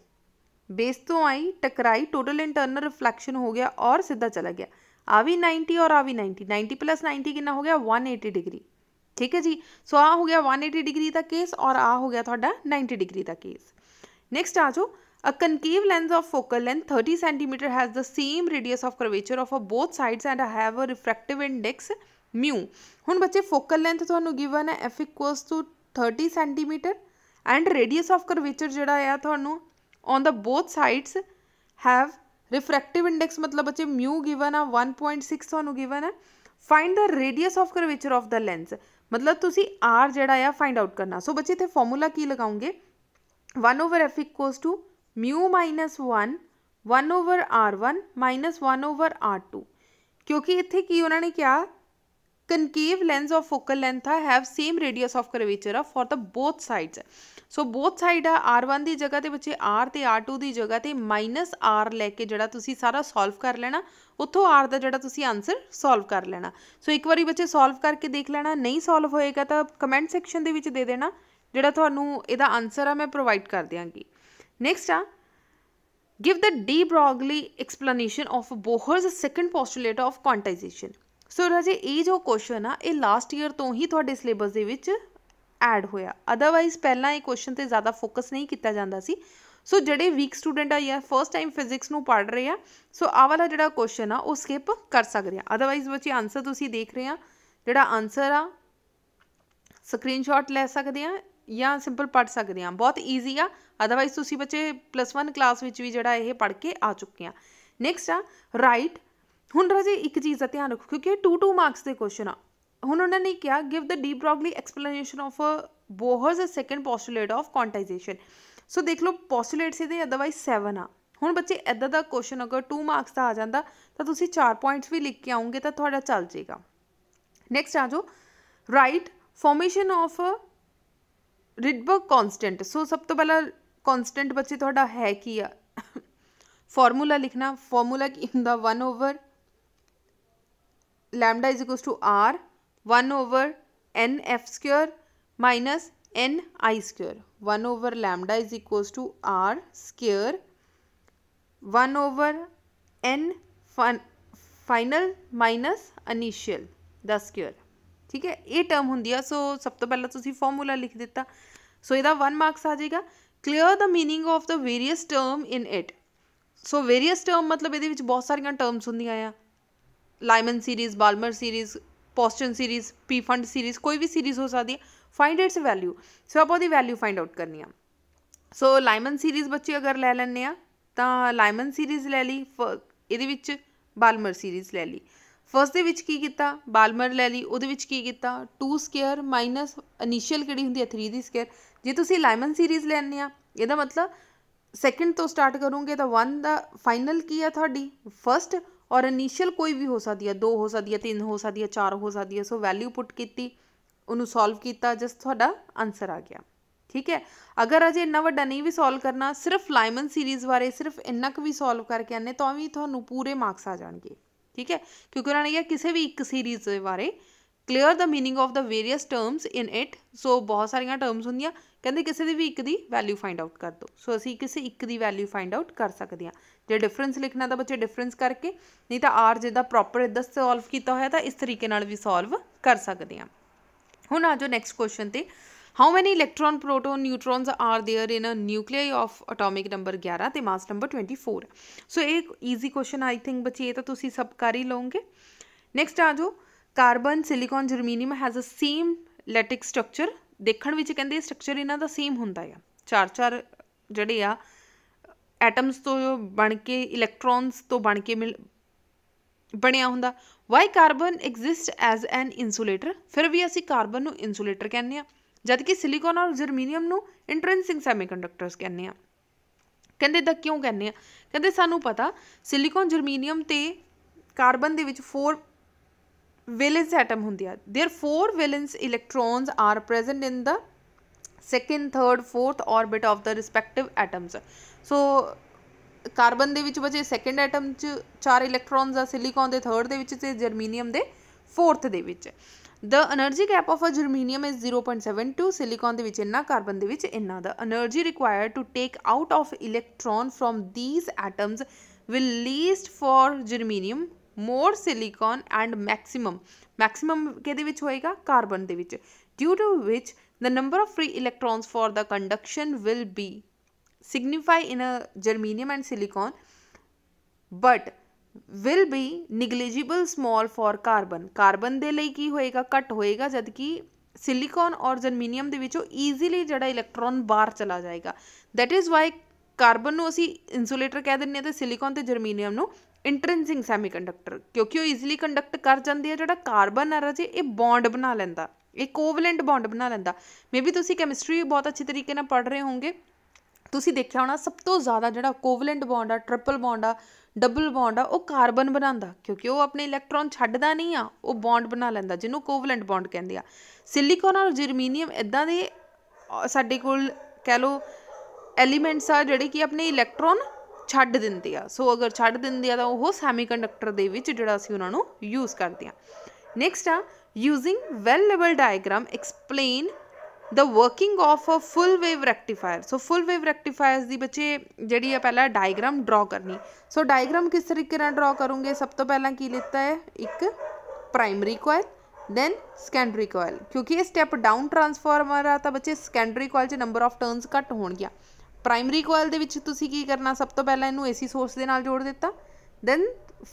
बेस तो आई टकराई टोटल इंटरनल रिफ्लैक्शन हो गया और सीधा चला गया आ भी 90 और भी 90 नाइनटी प्लस नाइनटी कितना हो गया वन एटी डिग्री ठीक है जी सो आ हो गया वन एटी डिग्री का केस और आ हो गया थोड़ा 90 डिग्री का केस नैक्सट आ जाओ a concave lens of focal length thirty centimetre has the same radius of curvature of a both sides and I have a refractive index mu हूँ बच्चे फोकल लेंथ थानू गिवन है F equals to thirty centimetre and radius of curvature जोड़ा आ on the both sides have refractive index मतलब बच्चे म्यू गिवन आ वन पॉइंट सिक्स गिवन है find the radius of curvature of the lens मतलब तुम आर जड़ा फाइंड आउट करना सो so, बच्चे इतने फॉर्मूला की लगाऊंगे one over F equals to mu minus one one over R one minus one over R two क्योंकि इतने की उन्होंने क्या concave lens of focal length have same radius of curvature आ for the both sides so both side ਆ r1 ਦੀ ਜਗ੍ਹਾ ਤੇ ਬੱਚੇ r ਤੇ r2 ਦੀ ਜਗ੍ਹਾ ਤੇ -r ਲੈ ਕੇ ਜਿਹੜਾ ਤੁਸੀਂ ਸਾਰਾ ਸੋਲਵ ਕਰ ਲੈਣਾ ਉੱਥੋਂ r ਦਾ ਜਿਹੜਾ ਤੁਸੀਂ ਆਨਸਰ ਸੋਲਵ ਕਰ ਲੈਣਾ ਸੋ ਇੱਕ ਵਾਰੀ ਬੱਚੇ ਸੋਲਵ ਕਰਕੇ ਦੇਖ ਲੈਣਾ ਨਹੀਂ ਸੋਲਵ ਹੋਏਗਾ ਤਾਂ ਕਮੈਂਟ ਸੈਕਸ਼ਨ ਦੇ ਵਿੱਚ ਦੇ ਦੇਣਾ ਜਿਹੜਾ ਤੁਹਾਨੂੰ ਇਹਦਾ ਆਨਸਰ ਆ ਮੈਂ ਪ੍ਰੋਵਾਈਡ ਕਰ ਦਿਆਂਗੀ ਨੈਕਸਟ ਆ give the de Broglie explanation of Bohr's second postulate of quantization so ਰਾਜੇ ਇਹ ਜੋ ਕੁਐਸਚਨ ਆ ਇਹ ਲਾਸਟ ਈਅਰ ਤੋਂ ਹੀ ਤੁਹਾਡੇ ਸਿਲੇਬਸ ਦੇ ਵਿੱਚ ਐਡ ਹੋਇਆ ਅਦਰਵਾਈਜ਼ ਪਹਿਲਾਂ ਇਹ ਕੁਐਸਚਨ ਤੇ ਜ਼ਿਆਦਾ ਫੋਕਸ ਨਹੀਂ ਕੀਤਾ ਜਾਂਦਾ ਸੀ ਸੋ ਜਿਹੜੇ ਵੀਕ ਸਟੂਡੈਂਟ ਆ ਜਾਂ ਫਰਸਟ ਟਾਈਮ ਫਿਜ਼ਿਕਸ ਨੂੰ ਪੜ੍ਹ ਰਹੇ ਆ ਸੋ ਆਹ ਵਾਲਾ ਜਿਹੜਾ ਕੁਐਸਚਨ ਆ ਉਹ ਸਕਿਪ ਕਰ ਸਕਦੇ ਆ ਅਦਰਵਾਈਜ਼ ਬੱਚੇ ਆਨਸਰ ਤੁਸੀਂ ਦੇਖ ਰਹੇ ਆ ਜਿਹੜਾ ਆਨਸਰ ਆ ਸਕਰੀਨਸ਼ਾਟ ਲੈ ਸਕਦੇ ਆ ਜਾਂ ਸਿੰਪਲ ਪੜ੍ਹ ਸਕਦੇ ਆ ਬਹੁਤ ਈਜ਼ੀ ਆ ਅਦਰਵਾਈਜ਼ ਤੁਸੀਂ ਬੱਚੇ ਪਲੱਸ 1 ਕਲਾਸ ਵਿੱਚ ਵੀ ਜਿਹੜਾ ਇਹ ਪੜ੍ਹ ਕੇ ਆ ਚੁੱਕੇ ਆ ਨੈਕਸਟ ਆ ਰਾਈਟ ਹੁਣ ਰਾਜੇ ਇੱਕ ਚੀਜ਼ ਦਾ ਧਿਆਨ ਰੱਖੋ ਕਿਉਂਕਿ 2 2 ਮਾਰਕਸ ਦੇ ਕੁਐਸਚਨ ਆ उन्होंने नहीं किया give the de Broglie explanation of a Bohr's a second postulate of quantization so ਦੇਖ ਲਓ ਪੋਸਟੂਲੇਟ ਸੀ ਤੇ ਅਦਰਵਾਈਜ਼ 7 ਆ ਹੁਣ ਬੱਚੇ ਇਦਾਂ ਦਾ ਕੁਐਸਚਨ ਅਗਰ 2 ਮਾਰਕਸ ਦਾ ਆ ਜਾਂਦਾ ਤਾਂ ਤੁਸੀਂ 4 ਪੁਆਇੰਟਸ ਵੀ ਲਿਖ ਕੇ ਆਉਂਗੇ ਤਾਂ ਤੁਹਾਡਾ ਚੱਲ ਜਾਏਗਾ ਨੈਕਸਟ ਆ ਜਾਓ write formation of Rydberg constant so ਸਭ ਤੋਂ ਪਹਿਲਾਂ ਕਨਸਟੈਂਟ ਬੱਚੇ ਤੁਹਾਡਾ ਹੈ ਕੀ ਆ ਫਾਰਮੂਲਾ ਲਿਖਣਾ ਫਾਰਮੂਲਾ ਕੀ ਹੁੰਦਾ 1 over lambda r one over N F square minus N I square one over lambda is equals to R square one over N final minus initial the square ठीक है ये टर्म होंगी सो सब तो पहला फॉर्मूला लिख दिता सो यदा वन मार्क्स आ जाएगा clear the meaning of the various term in it so various term मतलब ये बहुत सारिया टर्म्स होंगे आ Lyman series Balmer series Paschen series Pfund series ਕੋਈ ਵੀ ਸੀਰੀਜ਼ ਹੋ ਸਕਦੀ ਹੈ ਫਾਈਂਡ ਇਟਸ ਵੈਲਿਊ ਸੋ ਆਪਾਂ ਉਹਦੀ ਵੈਲਿਊ ਫਾਈਂਡ ਆਊਟ ਕਰਨੀ ਆ ਸੋ ਲਾਈਮਨ ਸੀਰੀਜ਼ ਬੱਚੇ ਅਗਰ ਲੈ ਲੈਣੇ ਆ ਤਾਂ ਲਾਈਮਨ ਸੀਰੀਜ਼ ਲੈ ਲਈ ਇਹਦੇ ਵਿੱਚ ਬਾਲਮਰ ਸੀਰੀਜ਼ ਲੈ ਲਈ ਫਸਟ ਦੇ ਵਿੱਚ ਕੀ ਕੀਤਾ ਬਾਲਮਰ ਲੈ ਲਈ ਉਹਦੇ ਵਿੱਚ ਕੀ ਕੀਤਾ 2 ਸਕੁਅਰ ਮਾਈਨਸ ਇਨੀਸ਼ੀਅਲ ਕਿਹੜੀ ਹੁੰਦੀ ਹੈ 3 ਦੀ ਸਕੁਅਰ ਜੇ ਤੁਸੀਂ ਲਾਈਮਨ ਸੀਰੀਜ਼ ਲੈਣੇ ਆ ਇਹਦਾ ਮਤਲਬ ਸੈਕਿੰਡ ਤੋਂ ਸਟਾਰਟ ਕਰੋਗੇ ਤਾਂ 1 ਦਾ ਫਾਈਨਲ ਕੀ ਆ ਤੁਹਾਡੀ ਫਸਟ ਔਰ ਇਨੀਸ਼ੀਅਲ ਕੋਈ ਵੀ ਹੋ ਸਕਦੀ ਹੈ ਦੋ ਹੋ ਸਕਦੀ ਹੈ ਤਿੰਨ ਹੋ ਸਕਦੀ ਹੈ ਚਾਰ ਹੋ ਸਕਦੀ ਹੈ ਸੋ ਵੈਲਿਊ ਪੁੱਟ ਕੀਤੀ ਉਹਨੂੰ ਸੋਲਵ ਕੀਤਾ ਜਸ ਤੁਹਾਡਾ ਆਨਸਰ ਆ ਗਿਆ ਠੀਕ ਹੈ ਅਗਰ ਅਜੇ ਇੰਨਾ ਵੱਡਾ ਨਹੀਂ ਵੀ ਸੋਲਵ ਕਰਨਾ ਸਿਰਫ ਲਾਈਮਨ ਸੀਰੀਜ਼ ਬਾਰੇ ਸਿਰਫ ਇੰਨਾ ਕੁ ਵੀ ਸੋਲਵ ਕਰਕੇ ਆਨੇ ਤਾਂ ਵੀ ਤੁਹਾਨੂੰ ਪੂਰੇ ਮਾਰਕਸ ਆ ਜਾਣਗੇ ਠੀਕ ਹੈ ਕਿਉਂਕਿ ਉਹਨਾਂ ਨੇ ਕਿਹਾ ਕਿਸੇ ਵੀ ਇੱਕ ਸੀਰੀਜ਼ ਦੇ ਬਾਰੇ clear the meaning of the various terms in it so ਬਹੁਤ ਸਾਰੀਆਂ ਟਰਮਸ ਹੁੰਦੀਆਂ ਕਹਿੰਦੇ ਕਿਸੇ ਦੀ ਵੀ ਇੱਕ ਦੀ ਵੈਲਿਊ ਫਾਈਂਡ ਆਊਟ ਕਰ ਦੋ ਸੋ ਅਸੀਂ ਕਿਸੇ ਇੱਕ ਦੀ ਵੈਲਿਊ ਫਾਈਂਡ ਆਊਟ ਕਰ ਸਕਦੇ ਹਾਂ ਜੇ ਡਿਫਰੈਂਸ ਲਿਖਣਾ ਤਾਂ ਬੱਚੇ ਡਿਫਰੈਂਸ ਕਰਕੇ ਨਹੀਂ ਤਾਂ ਆਰ ਜੇ ਦਾ ਪ੍ਰੋਪਰ ਇਦਾਂ ਸੋਲਵ ਕੀਤਾ ਹੋਇਆ ਤਾਂ ਇਸ ਤਰੀਕੇ ਨਾਲ ਵੀ ਸੋਲਵ ਕਰ ਸਕਦੇ ਹਾਂ ਹੁਣ ਆਜੋ ਨੈਕਸਟ ਕੁਐਸਚਨ ਤੇ how many electron proton neutrons are there in a nuclei of atomic number 11 ਤੇ ਮਾਸ ਨੰਬਰ 24 ਸੋ ਇਹ ਈਜ਼ੀ ਕੁਐਸਚਨ ਆਈ ਥਿੰਕ ਬੱਚੇ ਇਹ ਤਾਂ ਤੁਸੀਂ ਸਭ ਕਰ ਹੀ ਲਓਗੇ ਨੈਕਸਟ ਆਜੋ carbon silicon germanium has a same lattice structure ਦੇਖਣ ਵਿੱਚ ਕਹਿੰਦੇ ਸਟਰਕਚਰ ਇਹਨਾਂ ਦਾ ਸੇਮ ਹੁੰਦਾ ਆ ਚਾਰ ਚਾਰ ਜਿਹੜੇ ਆ ਐਟਮਸ ਤੋਂ ਬਣ ਕੇ ਇਲੈਕਟ੍ਰੋਨਸ ਤੋਂ ਬਣ ਕੇ ਮਿਲ ਬਣਿਆ ਹੁੰਦਾ why carbon exist as an insulator ਫਿਰ ਵੀ ਅਸੀਂ ਕਾਰਬਨ ਨੂੰ ਇਨਸੂਲੇਟਰ ਕਹਿੰਦੇ ਆ ਜਦ ਕਿ ਸਿਲੀਕਨ ਔਰ ਜਰਮੀਨੀਅਮ ਨੂੰ ਇੰਟ੍ਰਿੰਸਿਕ ਸੈਮੀਕੰਡਕਟਰਸ ਕਹਿੰਦੇ ਆ ਕਹਿੰਦੇ ਤਾਂ ਕਿਉਂ ਕਹਿੰਦੇ ਆ ਕਹਿੰਦੇ ਸਾਨੂੰ ਪਤਾ ਸਿਲੀਕਨ ਜਰਮੀਨੀਅਮ ਤੇ ਕਾਰਬਨ ਦੇ ਵਿੱਚ ਵੈਲੈਂਸ ਐਟਮ ਹੁੰਦੀ ਆ there four valence electrons are present in the second third fourth orbit of the respective atoms so carbon ਦੇ ਵਿੱਚ ਬਚੇ ਸੈਕਿੰਡ ਐਟਮ 'ਚ ਚਾਰ ਇਲੈਕਟ੍ਰੋਨਸ ਆ ਸਿਲੀਕਨ ਦੇ ਥਰਡ ਦੇ ਵਿੱਚ ਤੇ ਜਰਮੀਨੀਅਮ ਦੇ ਫੋਰਥ ਦੇ ਵਿੱਚ the energy gap of a germanium is 0.72 silicon ਦੇ ਵਿੱਚ ਇੰਨਾ ਕਾਰਬਨ ਦੇ ਵਿੱਚ ਇੰਨਾ the energy required to take out of electron from these atoms will least for germanium more silicon and maximum maximum ਕਿਹਦੇ ਵਿੱਚ ਹੋਏਗਾ ਕਾਰਬਨ ਦੇ ਵਿੱਚ due to which the number of free electrons for the conduction will be signified in a germanium and silicon but will be negligible small for carbon carbon ਦੇ ਲਈ ਕੀ ਹੋਏਗਾ ਘਟ ਹੋਏਗਾ ਜਦ ਕਿ silicon ਔਰ germanium ਦੇ ਵਿੱਚੋਂ easily ਜਿਹੜਾ ਇਲੈਕਟ੍ਰੋਨ ਬਾਹਰ ਚਲਾ ਜਾਏਗਾ that is why ਕਾਰਬਨ ਨੂੰ ਅਸੀਂ ਇਨਸੂਲੇਟਰ ਕਹਿ ਦਿੰਨੇ ਆ ਤੇ ਸਿਲੀਕਨ ਤੇ ਜਰਮੀਨੀਅਮ ਨੂੰ ਇੰਟ੍ਰਿੰਸਿਕ ਸੈਮੀਕੰਡਕਟਰ ਕਿਉਂਕਿ ਉਹ ਈਜ਼ੀਲੀ ਕੰਡਕਟ ਕਰ ਜਾਂਦੇ ਆ ਜਿਹੜਾ ਕਾਰਬਨ ਆ ਰਜੇ ਇਹ ਬੌਂਡ ਬਣਾ ਲੈਂਦਾ ਇਹ ਕੋਵਲੈਂਟ ਬੌਂਡ ਬਣਾ ਲੈਂਦਾ ਮੇਬੀ ਤੁਸੀਂ ਕੈਮਿਸਟਰੀ ਬਹੁਤ ਅੱਛੇ ਤਰੀਕੇ ਨਾਲ ਪੜ੍ਹ ਰਹੇ ਹੋਵੋਗੇ ਤੁਸੀਂ ਦੇਖਿਆ ਹੋਣਾ ਸਭ ਤੋਂ ਜ਼ਿਆਦਾ ਜਿਹੜਾ ਕੋਵਲੈਂਟ ਬੌਂਡ ਆ ਟ੍ਰਿਪਲ ਬੌਂਡ ਆ ਡਬਲ ਬੌਂਡ ਆ ਉਹ ਕਾਰਬਨ ਬਣਾਉਂਦਾ ਕਿਉਂਕਿ ਉਹ ਆਪਣੇ ਇਲੈਕਟ੍ਰੋਨ ਛੱਡਦਾ ਨਹੀਂ ਆ ਉਹ ਬੌਂਡ ਬਣਾ ਲੈਂਦਾ ਜਿਹਨੂੰ ਕੋਵਲੈਂਟ ਬੌਂਡ ਕਹਿੰਦੇ ਆ ਸਿਲੀਕਨ ਔਰ ਜਰਮੀਨੀਅਮ ਇਦਾਂ ਦੇ ਸਾਡੇ ਕੋਲ ਕਹਿ ਲਓ ਐਲੀਮੈਂਟਸ ਆ ਜਿਹੜੇ ਕਿ ਆਪਣੇ ਇਲੈਕਟ੍ਰੋਨ छड देंगे सो अगर छड़ देंगे तो वह सैमीकंडक्टर जोड़ा असं उन्होंने यूज़ करते हैं नैक्सट आ using well level diagram explain the working of a full wave rectifier so full wave rectifier बच्चे जी पहले डायग्राम ड्रॉ करनी सो so, डायग्राम किस तरीके ड्रॉ करूँगे सब तो पहला की लिता है एक primary coil then secondary coil क्योंकि स्टैप डाउन ट्रांसफॉर्मर आता बच्चे सकेंडरी कोयल से नंबर ऑफ टर्नस घट हो ਪ੍ਰਾਇਮਰੀ ਕੋਇਲ ਦੇ ਵਿੱਚ ਤੁਸੀਂ ਕੀ ਕਰਨਾ ਸਭ ਤੋਂ ਪਹਿਲਾਂ ਇਹਨੂੰ ਏਸੀ ਸੋਰਸ ਦੇ ਨਾਲ ਜੋੜ ਦਿੱਤਾ ਦੈਨ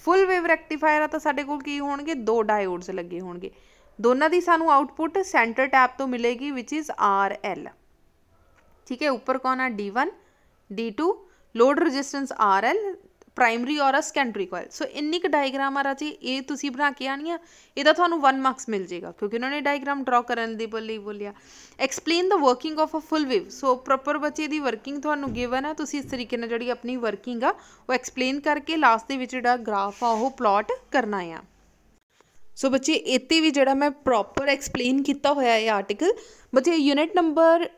ਫੁੱਲ ਵੇਵ ਰੈਕਟੀਫਾਇਰ ਆ ਤਾਂ ਸਾਡੇ ਕੋਲ ਕੀ ਹੋਣਗੇ ਦੋ ਡਾਇਓਡਸ ਲੱਗੇ ਹੋਣਗੇ ਦੋਨਾਂ ਦੀ ਸਾਨੂੰ ਆਉਟਪੁੱਟ ਸੈਂਟਰ ਟੈਪ ਤੋਂ ਮਿਲੇਗੀ ਵਿਚ ਇਜ਼ ਆਰ ਐਲ ਠੀਕ ਹੈ ਉੱਪਰ ਕੌਣ ਆ D1 D2 load resistance RL primary ਔਰ ਅ ਸੈਕੰਡਰੀ ਕੋਇਲ ਸੋ ਇੰਨੀ ਕ ਡਾਇਗਰਾਮ ਆ ਰਾਜੀ ਇਹ ਤੁਸੀਂ ਬਣਾ ਕੇ ਆਣੀ ਆ ਇਹਦਾ ਤੁਹਾਨੂੰ 1 ਮਾਰਕਸ ਮਿਲ ਜੇਗਾ ਕਿਉਂਕਿ ਉਹਨਾਂ ਨੇ ਡਾਇਗਰਾਮ ਡਰਾ ਕਰਨ ਦੀ ਬੋਲੀ ਬੋਲਿਆ explain the working of a full wave so proper ਬੱਚੇ ਦੀ ਵਰਕਿੰਗ ਤੁਹਾਨੂੰ ਗਿਵਨ ਆ ਤੁਸੀਂ ਇਸ ਤਰੀਕੇ ਨਾਲ ਜਿਹੜੀ ਆਪਣੀ ਵਰਕਿੰਗ ਆ ਉਹ ਐਕਸਪਲੇਨ ਕਰਕੇ ਲਾਸਟ ਦੇ ਵਿੱਚ ਜਿਹੜਾ ਗ੍ਰਾਫ ਆ ਉਹ ਪਲਾਟ ਕਰਨਾ ਆ ਸੋ ਬੱਚੇ ਇੱਥੇ ਵੀ ਜਿਹੜਾ ਮੈਂ ਪ੍ਰੋਪਰ ਐਕਸਪਲੇਨ ਕੀਤਾ ਹੋਇਆ ਇਹ ਆਰਟੀਕਲ ਬੱਚੇ ਯੂਨਿਟ ਨੰਬਰ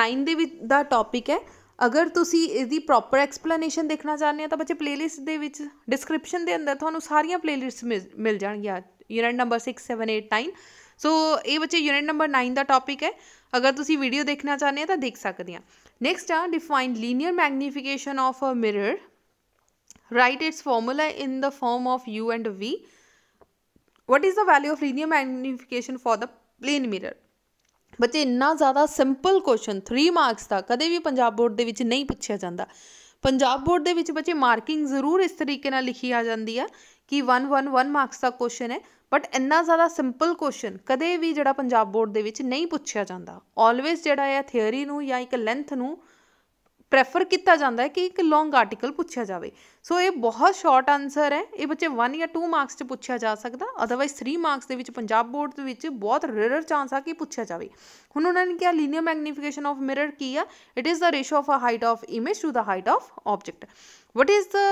9 ਦੇ ਵਿੱਚ ਦਾ ਟੌਪਿਕ ਹੈ ਅਗਰ ਤੁਸੀਂ ਇਸ ਦੀ ਪ੍ਰੋਪਰ ਐਕਸਪਲੇਨੇਸ਼ਨ ਦੇਖਣਾ ਚਾਹੁੰਦੇ ਹੋ ਤਾਂ ਬੱਚੇ ਪਲੇਲਿਸਟ ਦੇ ਵਿੱਚ ਡਿਸਕ੍ਰਿਪਸ਼ਨ ਦੇ ਅੰਦਰ ਤੁਹਾਨੂੰ ਸਾਰੀਆਂ ਪਲੇਲਿਸਟਸ ਮਿਲ ਜਾਣਗੀਆਂ ਯੂਨਿਟ ਨੰਬਰ 6 7 8 9 ਸੋ ਇਹ ਬੱਚੇ ਯੂਨਿਟ ਨੰਬਰ 9 ਦਾ ਟੌਪਿਕ ਹੈ ਅਗਰ ਤੁਸੀਂ ਵੀਡੀਓ ਦੇਖਣਾ ਚਾਹੁੰਦੇ ਹੋ ਤਾਂ ਦੇਖ ਸਕਦੇ ਆ ਨੈਕਸਟ ਆ define linear magnification of a mirror write its formula in the form of u and v what is the value of linear magnification for the plane mirror ਬੱਚੇ ਇੰਨਾ ਜ਼ਿਆਦਾ ਸਿੰਪਲ ਕੁਐਸਚਨ 3 ਮਾਰਕਸ ਦਾ ਕਦੇ ਵੀ ਪੰਜਾਬ ਬੋਰਡ ਦੇ ਵਿੱਚ ਨਹੀਂ ਪੁੱਛਿਆ ਜਾਂਦਾ ਪੰਜਾਬ ਬੋਰਡ ਦੇ ਵਿੱਚ ਬੱਚੇ ਮਾਰਕਿੰਗ ਜ਼ਰੂਰ ਇਸ ਤਰੀਕੇ ਨਾਲ ਲਿਖੀ ਆ ਜਾਂਦੀ ਆ ਕਿ 111 ਮਾਰਕਸ ਦਾ ਕੁਐਸਚਨ ਹੈ ਬਟ ਇੰਨਾ ਜ਼ਿਆਦਾ ਸਿੰਪਲ ਕੁਐਸਚਨ ਕਦੇ ਵੀ ਜਿਹੜਾ ਪੰਜਾਬ ਬੋਰਡ ਦੇ ਵਿੱਚ ਨਹੀਂ ਪੁੱਛਿਆ ਜਾਂਦਾ ਆਲਵੇਸ ਜਿਹੜਾ ਹੈ ਥਿਉਰੀ ਨੂੰ ਜਾਂ ਇੱਕ ਲੈਂਥ ਨੂੰ ਪ੍ਰੈਫਰ ਕੀਤਾ ਜਾਂਦਾ ਹੈ ਕਿ ਇੱਕ ਲੌਂਗ ਆਰਟੀਕਲ ਪੁੱਛਿਆ ਜਾਵੇ ਸੋ ਇਹ ਬਹੁਤ ਸ਼ਾਰਟ ਆਨਸਰ ਹੈ ਇਹ ਬੱਚੇ 1 ਜਾਂ 2 ਮਾਰਕਸ 'ਚ ਪੁੱਛਿਆ ਜਾ ਸਕਦਾ ਅਦਰਵਾਈਜ਼ 3 ਮਾਰਕਸ ਦੇ ਵਿੱਚ ਪੰਜਾਬ ਬੋਰਡ ਦੇ ਵਿੱਚ ਬਹੁਤ ਰੇਅਰ ਚਾਂਸ ਆ ਕਿ ਪੁੱਛਿਆ ਜਾਵੇ ਹੁਣ ਉਹਨਾਂ ਨੇ ਕਿਹਾ ਲੀਨੀਅਰ ਮੈਗਨੀਫਿਕੇਸ਼ਨ ਆਫ ਮਿਰਰ ਕੀ ਆ it is the ratio of a height of image to the height of object what is the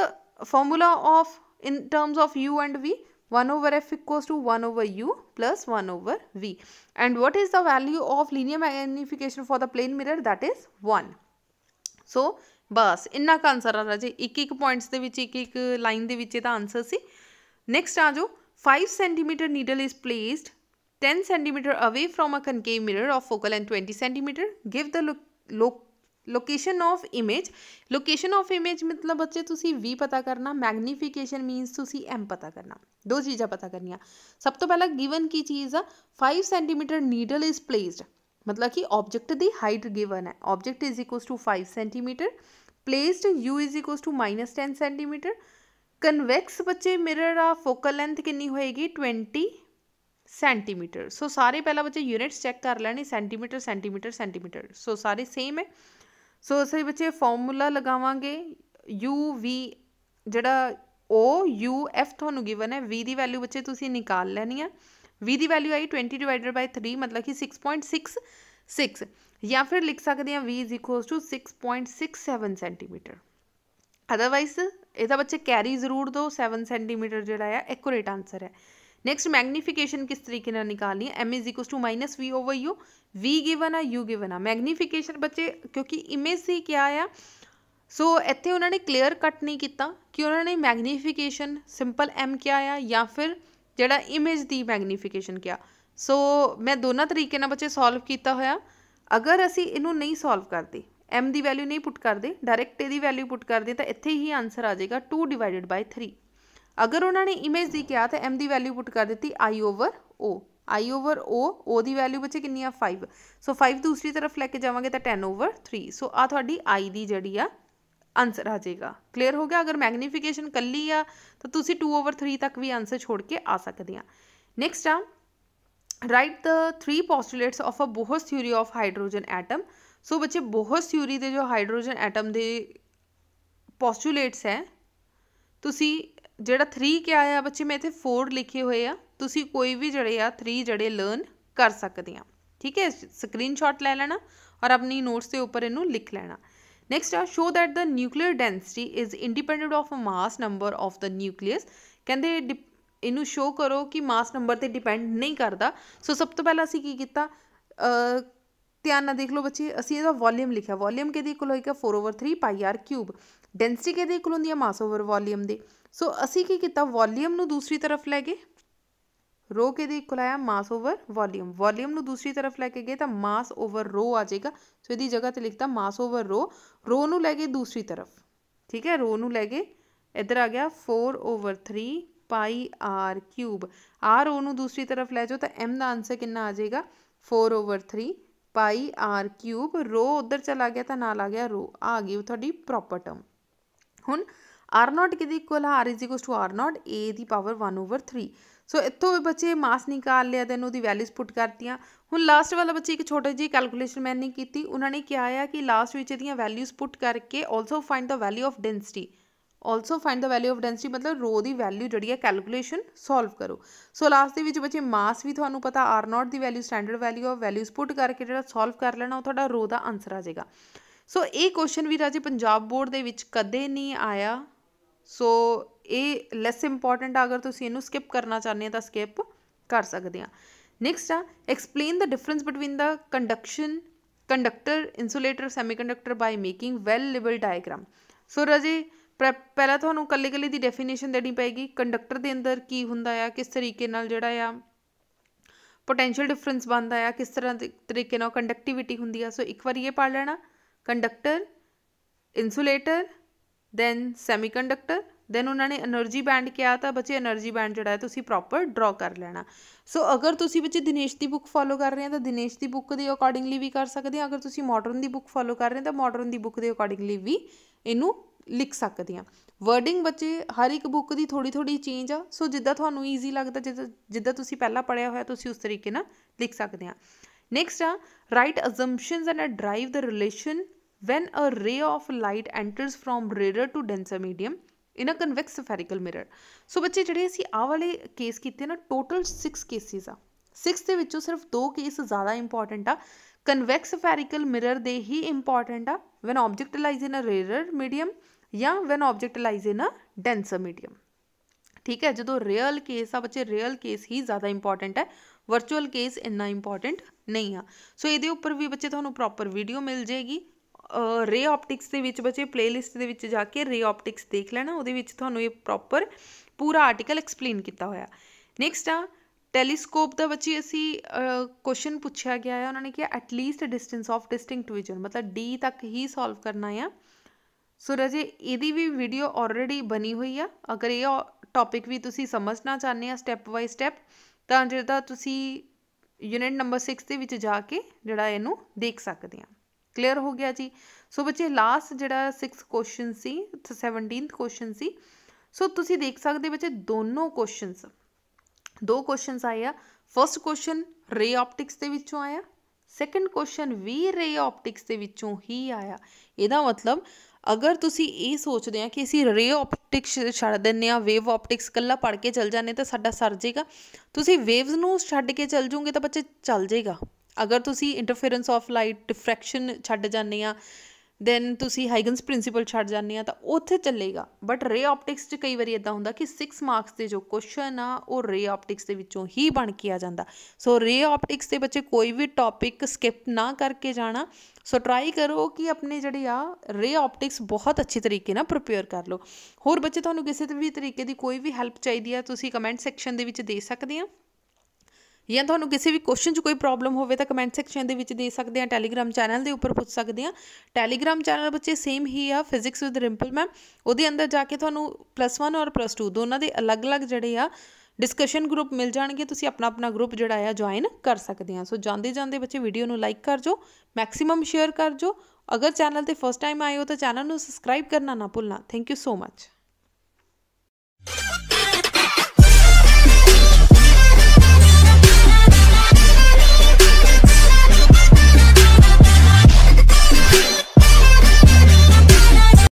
formula of in terms of u and v 1 over f equals to 1 over u plus 1 over v. And what is the value of linear magnification for the plane mirror that is 1. So ਬਸ ਇੰਨਾ ਕ ਆਨਸਰ ਆ ਰਾਜੇ ਇੱਕ ਇੱਕ ਪੁਆਇੰਟਸ ਦੇ ਵਿੱਚ ਇੱਕ ਇੱਕ ਲਾਈਨ ਦੇ ਵਿੱਚ ਇਹਦਾ ਆਨਸਰ ਸੀ ਨੈਕਸਟ ਆ ਜਾਓ 5 centimetre needle is placed 10 centimetre away from a concave mirror of focal and 20 centimetre give the ਲੋਕ location of image location of image ਮਤਲਬ ਬੱਚੇ ਤੁਸੀਂ ਵੀ ਪਤਾ ਕਰਨਾ ਮੈਗਨੀਫਿਕੇਸ਼ਨ ਮੀਨਸ ਤੁਸੀਂ ਐਮ ਪਤਾ ਕਰਨਾ ਦੋ ਚੀਜ਼ਾਂ ਪਤਾ ਕਰਨੀਆਂ ਸਭ ਤੋਂ ਪਹਿਲਾਂ ਗਿਵਨ ਕੀ ਚੀਜ਼ ਆ 5 ਸੈਂਟੀਮੀਟਰ ਨੀਡਲ ਇਜ਼ ਪਲੇਸਡ ਮਤਲਬ ਕਿ ਆਬਜੈਕਟ ਦੀ ਹਾਈਟ ਗਿਵਨ ਹੈ object is equal to 5 centimetre placed u is equal to -10 centimetre convex ਬੱਚੇ ਮਿਰਰ ਆ ਫੋਕਲ ਲੈਂਥ ਕਿੰਨੀ ਹੋਏਗੀ 20 ਸੈਂਟੀਮੀਟਰ ਸੋ ਸਾਰੇ ਪਹਿਲਾਂ ਬੱਚੇ ਯੂਨਿਟਸ ਚੈੱਕ ਕਰ ਲੈਣੇ ਸੈਂਟੀਮੀਟਰ ਸੈਂਟੀਮੀਟਰ ਸੈਂਟੀਮੀਟਰ ਸੋ ਸਾਰੇ ਸੇਮ ਹੈ ਸੋ ਅਸੀਂ ਬੱਚੇ ਫਾਰਮੂਲਾ ਲਗਾਵਾਂਗੇ u v ਜਿਹੜਾ o u f ਤੁਹਾਨੂੰ ਗਿਵਨ ਹੈ v ਦੀ ਵੈਲਿਊ ਬੱਚੇ ਤੁਸੀਂ ਨਿਕਾਲ ਲੈਣੀ ਆ वी की वैल्यू आई ट्वेंटी डिवाइडेड बाय थ्री मतलब कि सिक्स पॉइंट सिक्स सिक्स या फिर लिख सकते हैं v is equal to six point six seven centimetre otherwise यद बच्चे कैरी जरूर दो सैवन सेंटीमीटर जोड़ा है एकोरेट आंसर है नैक्सट मैगनीफिकेशन किस तरीके निकालनी है M is equal to minus v over u v given आ यू गिवन आ मैगनीफिकेशन बच्चे क्योंकि इमेज से क्या आ सो इतने उन्होंने क्लीयर कट नहीं किया कि उन्होंने मैगनीफिकेशन सिंपल एम क्या या फिर ਜਿਹੜਾ ਇਮੇਜ ਦੀ ਮੈਗਨੀਫਿਕੇਸ਼ਨ ਕਿਹਾ ਸੋ ਮੈਂ ਦੋਨਾਂ ਤਰੀਕੇ ਨਾਲ ਬੱਚੇ ਸੋਲਵ ਕੀਤਾ ਹੋਇਆ ਅਗਰ ਅਸੀਂ ਇਹਨੂੰ ਨਹੀਂ ਸੋਲਵ ਕਰਦੇ m ਦੀ ਵੈਲਿਊ ਨਹੀਂ ਪੁੱਟ ਕਰਦੇ ਡਾਇਰੈਕਟ ਇਹਦੀ ਵੈਲਿਊ ਪੁੱਟ ਕਰਦੇ ਤਾਂ ਇੱਥੇ ਹੀ ਆਨਸਰ ਆ ਜਾਏਗਾ 2 ਡਿਵਾਈਡਡ ਬਾਈ 3 ਅਗਰ ਉਹਨਾਂ ਨੇ ਇਮੇਜ ਦੀ ਕਿਹਾ ਤਾਂ m ਦੀ ਵੈਲਿਊ ਪੁੱਟ ਕਰ ਦਿੱਤੀ i over o i over o o ਦੀ ਵੈਲਿਊ ਬੱਚੇ ਕਿੰਨੀ ਆ 5 ਸੋ 5 ਦੂਸਰੀ ਤਰਫ ਲੈ ਕੇ ਜਾਵਾਂਗੇ ਤਾਂ 10 ਓਵਰ 3 ਸੋ ਆ ਤੁਹਾਡੀ i ਦੀ ਜਿਹੜੀ ਆ ਆਨਸਰ ਆ ਜਾਏਗਾ ਕਲੀਅਰ ਹੋ ਗਿਆ ਅਗਰ ਮੈਗਨੀਫਿਕੇਸ਼ਨ ਕੱਲੀ ਆ ਤਾਂ ਤੁਸੀਂ 2/3 ਤੱਕ ਵੀ ਆਨਸਰ ਛੋੜ ਕੇ ਆ ਸਕਦੇ ਆ ਨੈਕਸਟ ਆ write the 3 postulates of a Bohr's theory of hydrogen atom so ਬੱਚੇ ਬੋਹਸ ਥਿਊਰੀ ਦੇ ਜੋ ਹਾਈਡਰੋਜਨ ਐਟਮ ਦੇ ਪੋਸਟੂਲੇਟਸ ਹੈ ਤੁਸੀਂ ਜਿਹੜਾ 3 ਕਿਹਾ ਆ ਬੱਚੇ ਮੈਂ ਇੱਥੇ 4 ਲਿਖੇ ਹੋਏ ਆ ਤੁਸੀਂ ਕੋਈ ਵੀ ਜਿਹੜੇ ਆ 3 ਜਿਹੜੇ ਲਰਨ ਕਰ ਸਕਦੇ ਆ ਠੀਕ ਹੈ ਸਕਰੀਨਸ਼ਾਟ ਲੈ ਲੈਣਾ ਔਰ ਆਪਣੀ ਨੋਟਸ ਦੇ ਉੱਪਰ ਇਹਨੂੰ ਲਿਖ ਲੈਣਾ Next are uh, show that the nuclear density is independent of mass number of the nucleus ਕਹਿੰਦੇ ਇਹਨੂੰ ਸ਼ੋ ਕਰੋ ਕਿ ਮਾਸ ਨੰਬਰ ਤੇ ਡਿਪੈਂਡ ਨਹੀਂ ਕਰਦਾ ਸੋ ਸਭ ਤੋਂ ਪਹਿਲਾਂ ਅਸੀਂ ਕੀ ਕੀਤਾ ਅ ਧਿਆਨ ਨਾਲ ਦੇਖ ਲਓ ਬੱਚੇ ਅਸੀਂ ਇਹਦਾ ਵੋਲਿਊਮ ਲਿਖਿਆ ਵੋਲਿਊਮ ਕਿਹਦੇ ਇਕੁਅਲ ਹੋਏਗਾ 4 over 3 pi R cube density ਕਿਹਦੇ ਇਕੁਅਲ ਹੁੰਦੀ ਹੈ ਮਾਸ ਓਵਰ ਵੋਲਿਊਮ ਦੇ ਸੋ ਅਸੀਂ ਕੀ ਕੀਤਾ ਵੋਲਿਊਮ ਨੂੰ ਦੂਸਰੀ ਤਰਫ ਲੈ ਗਏ ਰੋ ਕੇ ਦੇ ਇਕੁਅਲ ਆਇਆ ਮਾਸ ਓਵਰ ਵੋਲਿਊਮ ਵੋਲਿਊਮ ਨੂੰ ਦੂਸਰੀ ਤਰਫ ਲੈ ਕੇ ਗਏ ਤਾਂ ਮਾਸ ਓਵਰ ਰੋ ਆ ਜਾਏਗਾ ਸੋ ਇਹਦੀ ਜਗ੍ਹਾ ਤੇ ਲਿਖਤਾ ਮਾਸ ਓਵਰ ਰੋ ਰੋ ਨੂੰ ਲੈ ਕੇ ਦੂਸਰੀ ਤਰਫ ਠੀਕ ਹੈ ਰੋ ਨੂੰ ਲੈ ਕੇ ਇੱਧਰ ਆ ਗਿਆ 4 over 3 pi R cube R o ਨੂੰ ਦੂਸਰੀ ਤਰਫ ਲੈ ਜਾਓ ਤਾਂ ਐਮ ਦਾ ਆਨਸਰ ਕਿੰਨਾ ਆ ਜਾਏਗਾ 4 ਓਵਰ 3 ਪਾਈ ਆਰ ਕਿਊਬ ਰੋ ਉਧਰ ਚਲਾ ਗਿਆ ਤਾਂ ਨਾਲ ਆ ਗਿਆ ਰੋ ਆ ਗਈ ਤੁਹਾਡੀ ਪ੍ਰੋਪਰ ਟਰਮ ਹੁਣ r naught ਕਿਹਦੀ ਇਕੁਅਲ ਹੈ r r naught a ਦੀ ਪਾਵਰ 1 ਓਵਰ 3 ਸੋ ਇੱਥੋਂ ਵੀ ਬੱਚੇ ਮਾਸ ਨਿਕਾਲ ਲਿਆ ਦੈਨ ਉਹਦੀ ਵੈਲਿਊਜ਼ ਪੁੱਟ ਕਰਤੀਆਂ ਹੁਣ ਲਾਸਟ ਵਾਲਾ ਬੱਚੇ ਇੱਕ ਛੋਟੀ ਜੀ ਕੈਲਕੂਲੇਸ਼ਨ ਮੈਂ ਨਹੀਂ ਕੀਤੀ ਉਹਨਾਂ ਨੇ ਕਿਹਾ ਆ ਕਿ ਲਾਸਟ ਵਿੱਚ ਇਹਦੀਆਂ ਵੈਲਿਊਜ਼ ਪੁੱਟ ਕਰਕੇ also find the value of density also find the value of density ਮਤਲਬ ਰੋ ਦੀ ਵੈਲਿਊ ਜਿਹੜੀ ਹੈ ਕੈਲਕੂਲੇਸ਼ਨ ਸੋਲਵ ਕਰੋ ਸੋ ਲਾਸਟ ਦੇ ਵਿੱਚ ਬੱਚੇ ਮਾਸ ਵੀ ਤੁਹਾਨੂੰ ਪਤਾ ਆਰ ਨਾਟ ਦੀ value standard value of values put ਕਰਕੇ ਜਿਹੜਾ ਸੋਲਵ ਕਰ ਲੈਣਾ ਉਹ ਤੁਹਾਡਾ ਰੋ ਦਾ ਆਨਸਰ ਆ ਜਾਏਗਾ ਸੋ ਇਹ ਕੁਐਸਚਨ ਵੀ ਰਾਜੇ ਪੰਜਾਬ ਬੋਰਡ ਦੇ ਵਿੱਚ ਕਦੇ ਨਹੀਂ ਆਇਆ ਸੋ ਇਹ ਲੈਸ ਇੰਪੋਰਟੈਂਟ ਅਗਰ ਤੁਸੀਂ ਇਹਨੂੰ ਸਕਿਪ ਕਰਨਾ ਚਾਹੁੰਦੇ ਆ ਤਾਂ ਸਕਿਪ ਕਰ ਸਕਦੇ ਆ ਨੈਕਸਟ ਆ explain the difference between the conduction conductor insulator semiconductor by making well labelled diagram so ਰਜੀ ਪਹਿਲਾਂ ਤੁਹਾਨੂੰ ਕੱਲੇ-ਕੱਲੇ ਦੀ ਡੈਫੀਨੇਸ਼ਨ ਦੇਣੀ ਪੈਗੀ ਕੰਡਕਟਰ ਦੇ ਅੰਦਰ ਕੀ ਹੁੰਦਾ ਆ ਕਿਸ ਤਰੀਕੇ ਨਾਲ ਜਿਹੜਾ ਆ ਪੋਟੈਂਸ਼ੀਅਲ ਡਿਫਰੈਂਸ ਬਣਦਾ ਆ ਕਿਸ ਤਰ੍ਹਾਂ ਦੇ ਤਰੀਕੇ ਨਾਲ ਕੰਡਕਟਿਵਿਟੀ ਹੁੰਦੀ ਆ ਸੋ ਇੱਕ ਵਾਰੀ ਇਹ ਪੜ ਲੈਣਾ conductor insulator then semiconductor then ਉਹਨਾਂ ਨੇ એનર્ਜੀ ਬੈਂਡ ਕਿਹਾ ਤਾਂ ਬੱਚੇ એનર્ਜੀ ਬੈਂਡ ਜਿਹੜਾ ਹੈ ਤੁਸੀਂ ਪ੍ਰੋਪਰ ਡਰਾ ਕਰ ਲੈਣਾ ਸੋ ਅਗਰ ਤੁਸੀਂ ਬੱਚੇ ਦਿਨੇਸ਼ ਦੀ ਬੁੱਕ ਫੋਲੋ ਕਰ ਰਹੇ ਹੋ ਤਾਂ ਦਿਨੇਸ਼ ਦੀ ਬੁੱਕ ਦੇ ਅਕੋਰਡਿੰਗਲੀ ਵੀ ਕਰ ਸਕਦੇ ਹੋ ਅਗਰ ਤੁਸੀਂ ਮਾਡਰਨ ਦੀ ਬੁੱਕ ਫੋਲੋ ਕਰ ਰਹੇ ਹੋ ਤਾਂ ਮਾਡਰਨ ਦੀ ਬੁੱਕ ਦੇ ਅਕੋਰਡਿੰਗਲੀ ਵੀ ਇਹਨੂੰ ਲਿਖ ਸਕਦੇ ਆ ਵਰਡਿੰਗ ਬੱਚੇ ਹਰ ਇੱਕ ਬੁੱਕ ਦੀ ਥੋੜੀ ਥੋੜੀ ਚੇਂਜ ਆ ਸੋ ਜਿੱਦਾਂ ਤੁਹਾਨੂੰ ਈਜ਼ੀ ਲੱਗਦਾ ਜਿੱਦਾਂ ਤੁਸੀਂ ਪਹਿਲਾਂ ਪੜਿਆ ਹੋਇਆ ਤੁਸੀਂ ਉਸ ਤਰੀਕੇ ਨਾਲ ਲਿਖ ਸਕਦੇ ਆ ਨੈਕਸਟ ਆ write assumptions and derive the relation when a ray of light enters from rarer to denser medium in a convex spherical mirror so ਬੱਚੇ ਜਿਹੜੇ ਅਸੀਂ ਆ ਵਾਲੇ ਕੇਸ ਕੀਤੇ ਨਾ ਟੋਟਲ 6 ਕੇਸਿਸ ਆ 6 ਦੇ ਵਿੱਚੋਂ ਸਿਰਫ 2 ਕੇਸ ਜ਼ਿਆਦਾ ਇੰਪੋਰਟੈਂਟ ਆ ਕਨਵੈਕਸ ਸਫੈਰੀਕਲ ਮਿਰਰ ਦੇ ਹੀ ਇੰਪੋਰਟੈਂਟ ਆ when object lies in a rarer medium ਜਾਂ when object lies in a denser medium ਠੀਕ ਹੈ ਜਦੋਂ ਰੀਅਲ ਕੇਸ ਆ ਬੱਚੇ ਰੀਅਲ ਕੇਸ ਹੀ ਜ਼ਿਆਦਾ ਇੰਪੋਰਟੈਂਟ ਹੈ ਵਰਚੁਅਲ ਕੇਸ ਇੰਨਾ ਇੰਪੋਰਟੈਂਟ ਨਹੀਂ ਆ ਸੋ ਇਹਦੇ ਉੱਪਰ ਵੀ ਬੱਚੇ ਤੁਹਾਨੂੰ ਪ੍ਰੋਪਰ ਵੀਡੀਓ ਮਿਲ ਜੇਗੀ ਰੇ ਆਪਟਿਕਸ ਦੇ ਵਿੱਚ ਬੱਚੇ ਪਲੇਲਿਸਟ ਦੇ ਵਿੱਚ ਜਾ ਕੇ ਰੇ ਆਪਟਿਕਸ ਦੇਖ ਲੈਣਾ ਉਹਦੇ ਵਿੱਚ ਤੁਹਾਨੂੰ ਇਹ ਪ੍ਰੋਪਰ ਪੂਰਾ ਆਰਟੀਕਲ ਐਕਸਪਲੇਨ ਕੀਤਾ ਹੋਇਆ ਨੈਕਸਟ ਆ ਟੈਲੀਸਕੋਪ ਦਾ ਬੱਚੇ ਅਸੀਂ ਕੁਐਸਚਨ ਪੁੱਛਿਆ ਗਿਆ ਹੈ ਉਹਨਾਂ ਨੇ ਕਿਹਾ at least distance of distinct vision ਮਤਲਬ ਡੀ ਤੱਕ ਹੀ ਸੋਲਵ ਕਰਨਾ ਹੈ ਸੋ ਰਜੇ ਇਹਦੀ ਵੀ ਵੀਡੀਓ ਆਲਰੇਡੀ ਬਣੀ ਹੋਈ ਆ ਅਗਰ ਇਹ ਟੌਪਿਕ ਵੀ ਤੁਸੀਂ ਸਮਝਣਾ ਚਾਹੁੰਦੇ ਆ ਸਟੈਪ ਬਾਈ ਸਟੈਪ ਤਾਂ ਜਿਹੜਾ ਤੁਸੀਂ ਯੂਨਿਟ ਨੰਬਰ 6 ਦੇ ਵਿੱਚ ਜਾ ਕੇ ਜਿਹੜਾ ਇਹਨੂੰ ਦੇਖ ਸਕਦੇ ਆ ਕਲੀਅਰ ਹੋ ਗਿਆ ਜੀ ਸੋ ਬੱਚੇ ਲਾਸਟ ਜਿਹੜਾ 6th ਕੁਐਸਚਨ ਸੀ 17th ਕੁਐਸਚਨ ਸੀ ਸੋ ਤੁਸੀਂ ਦੇਖ ਸਕਦੇ ਬੱਚੇ ਦੋਨੋਂ ਕੁਐਸਚਨਸ ਦੋ ਕੁਐਸਚਨਸ ਆਏ ਆ ਫਰਸਟ ਕੁਐਸਚਨ ਰੇ ਆਪਟਿਕਸ ਦੇ ਵਿੱਚੋਂ ਆਇਆ ਸੈਕੰਡ ਕੁਐਸਚਨ ਵੀ ਰੇ ਆਪਟਿਕਸ ਦੇ ਵਿੱਚੋਂ ਹੀ ਆਇਆ ਇਹਦਾ ਮਤਲਬ ਅਗਰ ਤੁਸੀਂ ਇਹ ਸੋਚਦੇ ਆ ਕਿ ਅਸੀਂ ਰੇ ਆਪਟਿਕਸ ਛੱਡ ਦਿੰਨੇ ਆ ਵੇਵ ਆਪਟਿਕਸ ਕੱਲਾ ਪੜ ਕੇ ਚੱਲ ਜਾਣੇ ਤਾਂ ਸਾਡਾ ਸਰ ਜਾਏਗਾ ਤੁਸੀਂ ਵੇਵਸ ਨੂੰ ਛੱਡ ਕੇ ਚੱਲ ਜੂਗੇ ਤਾਂ ਬੱਚੇ ਚੱਲ ਜਾਏਗਾ ਅਗਰ ਤੁਸੀਂ ਇੰਟਰਫੇਰੈਂਸ ਆਫ ਲਾਈਟ ਡਿਫਰੈਕਸ਼ਨ ਛੱਡ ਜਾਂਦੇ ਆ ਦੈਨ ਤੁਸੀਂ ਹਾਈਗਨਸ ਪ੍ਰਿੰਸੀਪਲ ਛੱਡ ਜਾਂਦੇ ਆ ਤਾਂ ਉੱਥੇ ਚੱਲੇਗਾ ਬਟ ਰੇ ਆਪਟਿਕਸ 'ਚ ਕਈ ਵਾਰੀ ਇਦਾਂ ਹੁੰਦਾ ਕਿ 6 ਮਾਰਕਸ ਦੇ ਜੋ ਕੁਐਸਚਨ ਆ ਉਹ ਰੇ ਆਪਟਿਕਸ ਦੇ ਵਿੱਚੋਂ ਹੀ ਬਣ ਕੇ ਆ ਜਾਂਦਾ ਸੋ ਰੇ ਆਪਟਿਕਸ ਦੇ ਬੱਚੇ ਕੋਈ ਵੀ ਟੌਪਿਕ ਸਕਿਪ ਨਾ ਕਰਕੇ ਜਾਣਾ ਸੋ ਟਰਾਈ ਕਰੋ ਕਿ ਆਪਣੇ ਜਿਹੜੇ ਆ ਰੇ ਆਪਟਿਕਸ ਬਹੁਤ ਅੱਛੇ ਤਰੀਕੇ ਨਾਲ ਪ੍ਰਿਪੇਅਰ ਕਰ ਲਓ ਹੋਰ ਬੱਚੇ ਤੁਹਾਨੂੰ ਕਿਸੇ ਵੀ ਤਰੀਕੇ ਦੀ ਕੋਈ ਵੀ ਹੈਲਪ ਚਾਹੀਦੀ ਆ ਤੁਸੀਂ ਕਮੈਂਟ ਸੈਕਸ਼ਨ ਦੇ ਵਿੱਚ ਦੇ ਸਕਦੇ ਆ ਜਾਂ ਤੁਹਾਨੂੰ ਕਿਸੇ ਵੀ ਕੁਐਸਚਨ 'ਚ ਕੋਈ ਪ੍ਰੋਬਲਮ ਹੋਵੇ ਤਾਂ ਕਮੈਂਟ ਸੈਕਸ਼ਨ ਦੇ ਵਿੱਚ ਦੇ ਸਕਦੇ ਆ ਟੈਲੀਗ੍ਰਾਮ ਚੈਨਲ ਦੇ ਉੱਪਰ ਪੁੱਛ ਸਕਦੇ ਆ ਟੈਲੀਗ੍ਰਾਮ ਚੈਨਲ ਬੱਚੇ ਸੇਮ ਹੀ ਆ ਫਿਜ਼ਿਕਸ ਵਿਦ ਰਿੰਪਲ ਮੈਮ ਉਹਦੇ ਅੰਦਰ ਜਾ ਕੇ ਤੁਹਾਨੂੰ ਪਲੱਸ 1 ਔਰ ਪਲੱਸ 2 ਦੋਨਾਂ ਦੇ ਅਲੱਗ-ਅਲੱਗ ਜਿਹੜੇ ਆ ਡਿਸਕਸ਼ਨ ਗਰੁੱਪ ਮਿਲ ਜਾਣਗੇ ਤੁਸੀਂ ਆਪਣਾ ਆਪਣਾ ਗਰੁੱਪ ਜਿਹੜਾ ਆ ਜੁਆਇਨ ਕਰ ਸਕਦੇ ਆ ਸੋ ਜਾਂਦੇ ਜਾਂਦੇ ਬੱਚੇ ਵੀਡੀਓ ਨੂੰ ਲਾਈਕ ਕਰ ਜੋ ਮੈਕਸਿਮਮ ਸ਼ੇਅਰ ਕਰ ਜੋ ਅਗਰ ਚੈਨਲ ਤੇ ਫਸਟ ਟਾਈਮ ਆਏ ਹੋ ਤਾਂ ਚੈਨਲ ਨੂੰ ਸਬਸਕ੍ਰਾਈਬ ਕਰਨਾ ਨਾ ਭੁੱਲਣਾ ਥੈਂਕ ਯੂ ਸੋ ਮੱਚ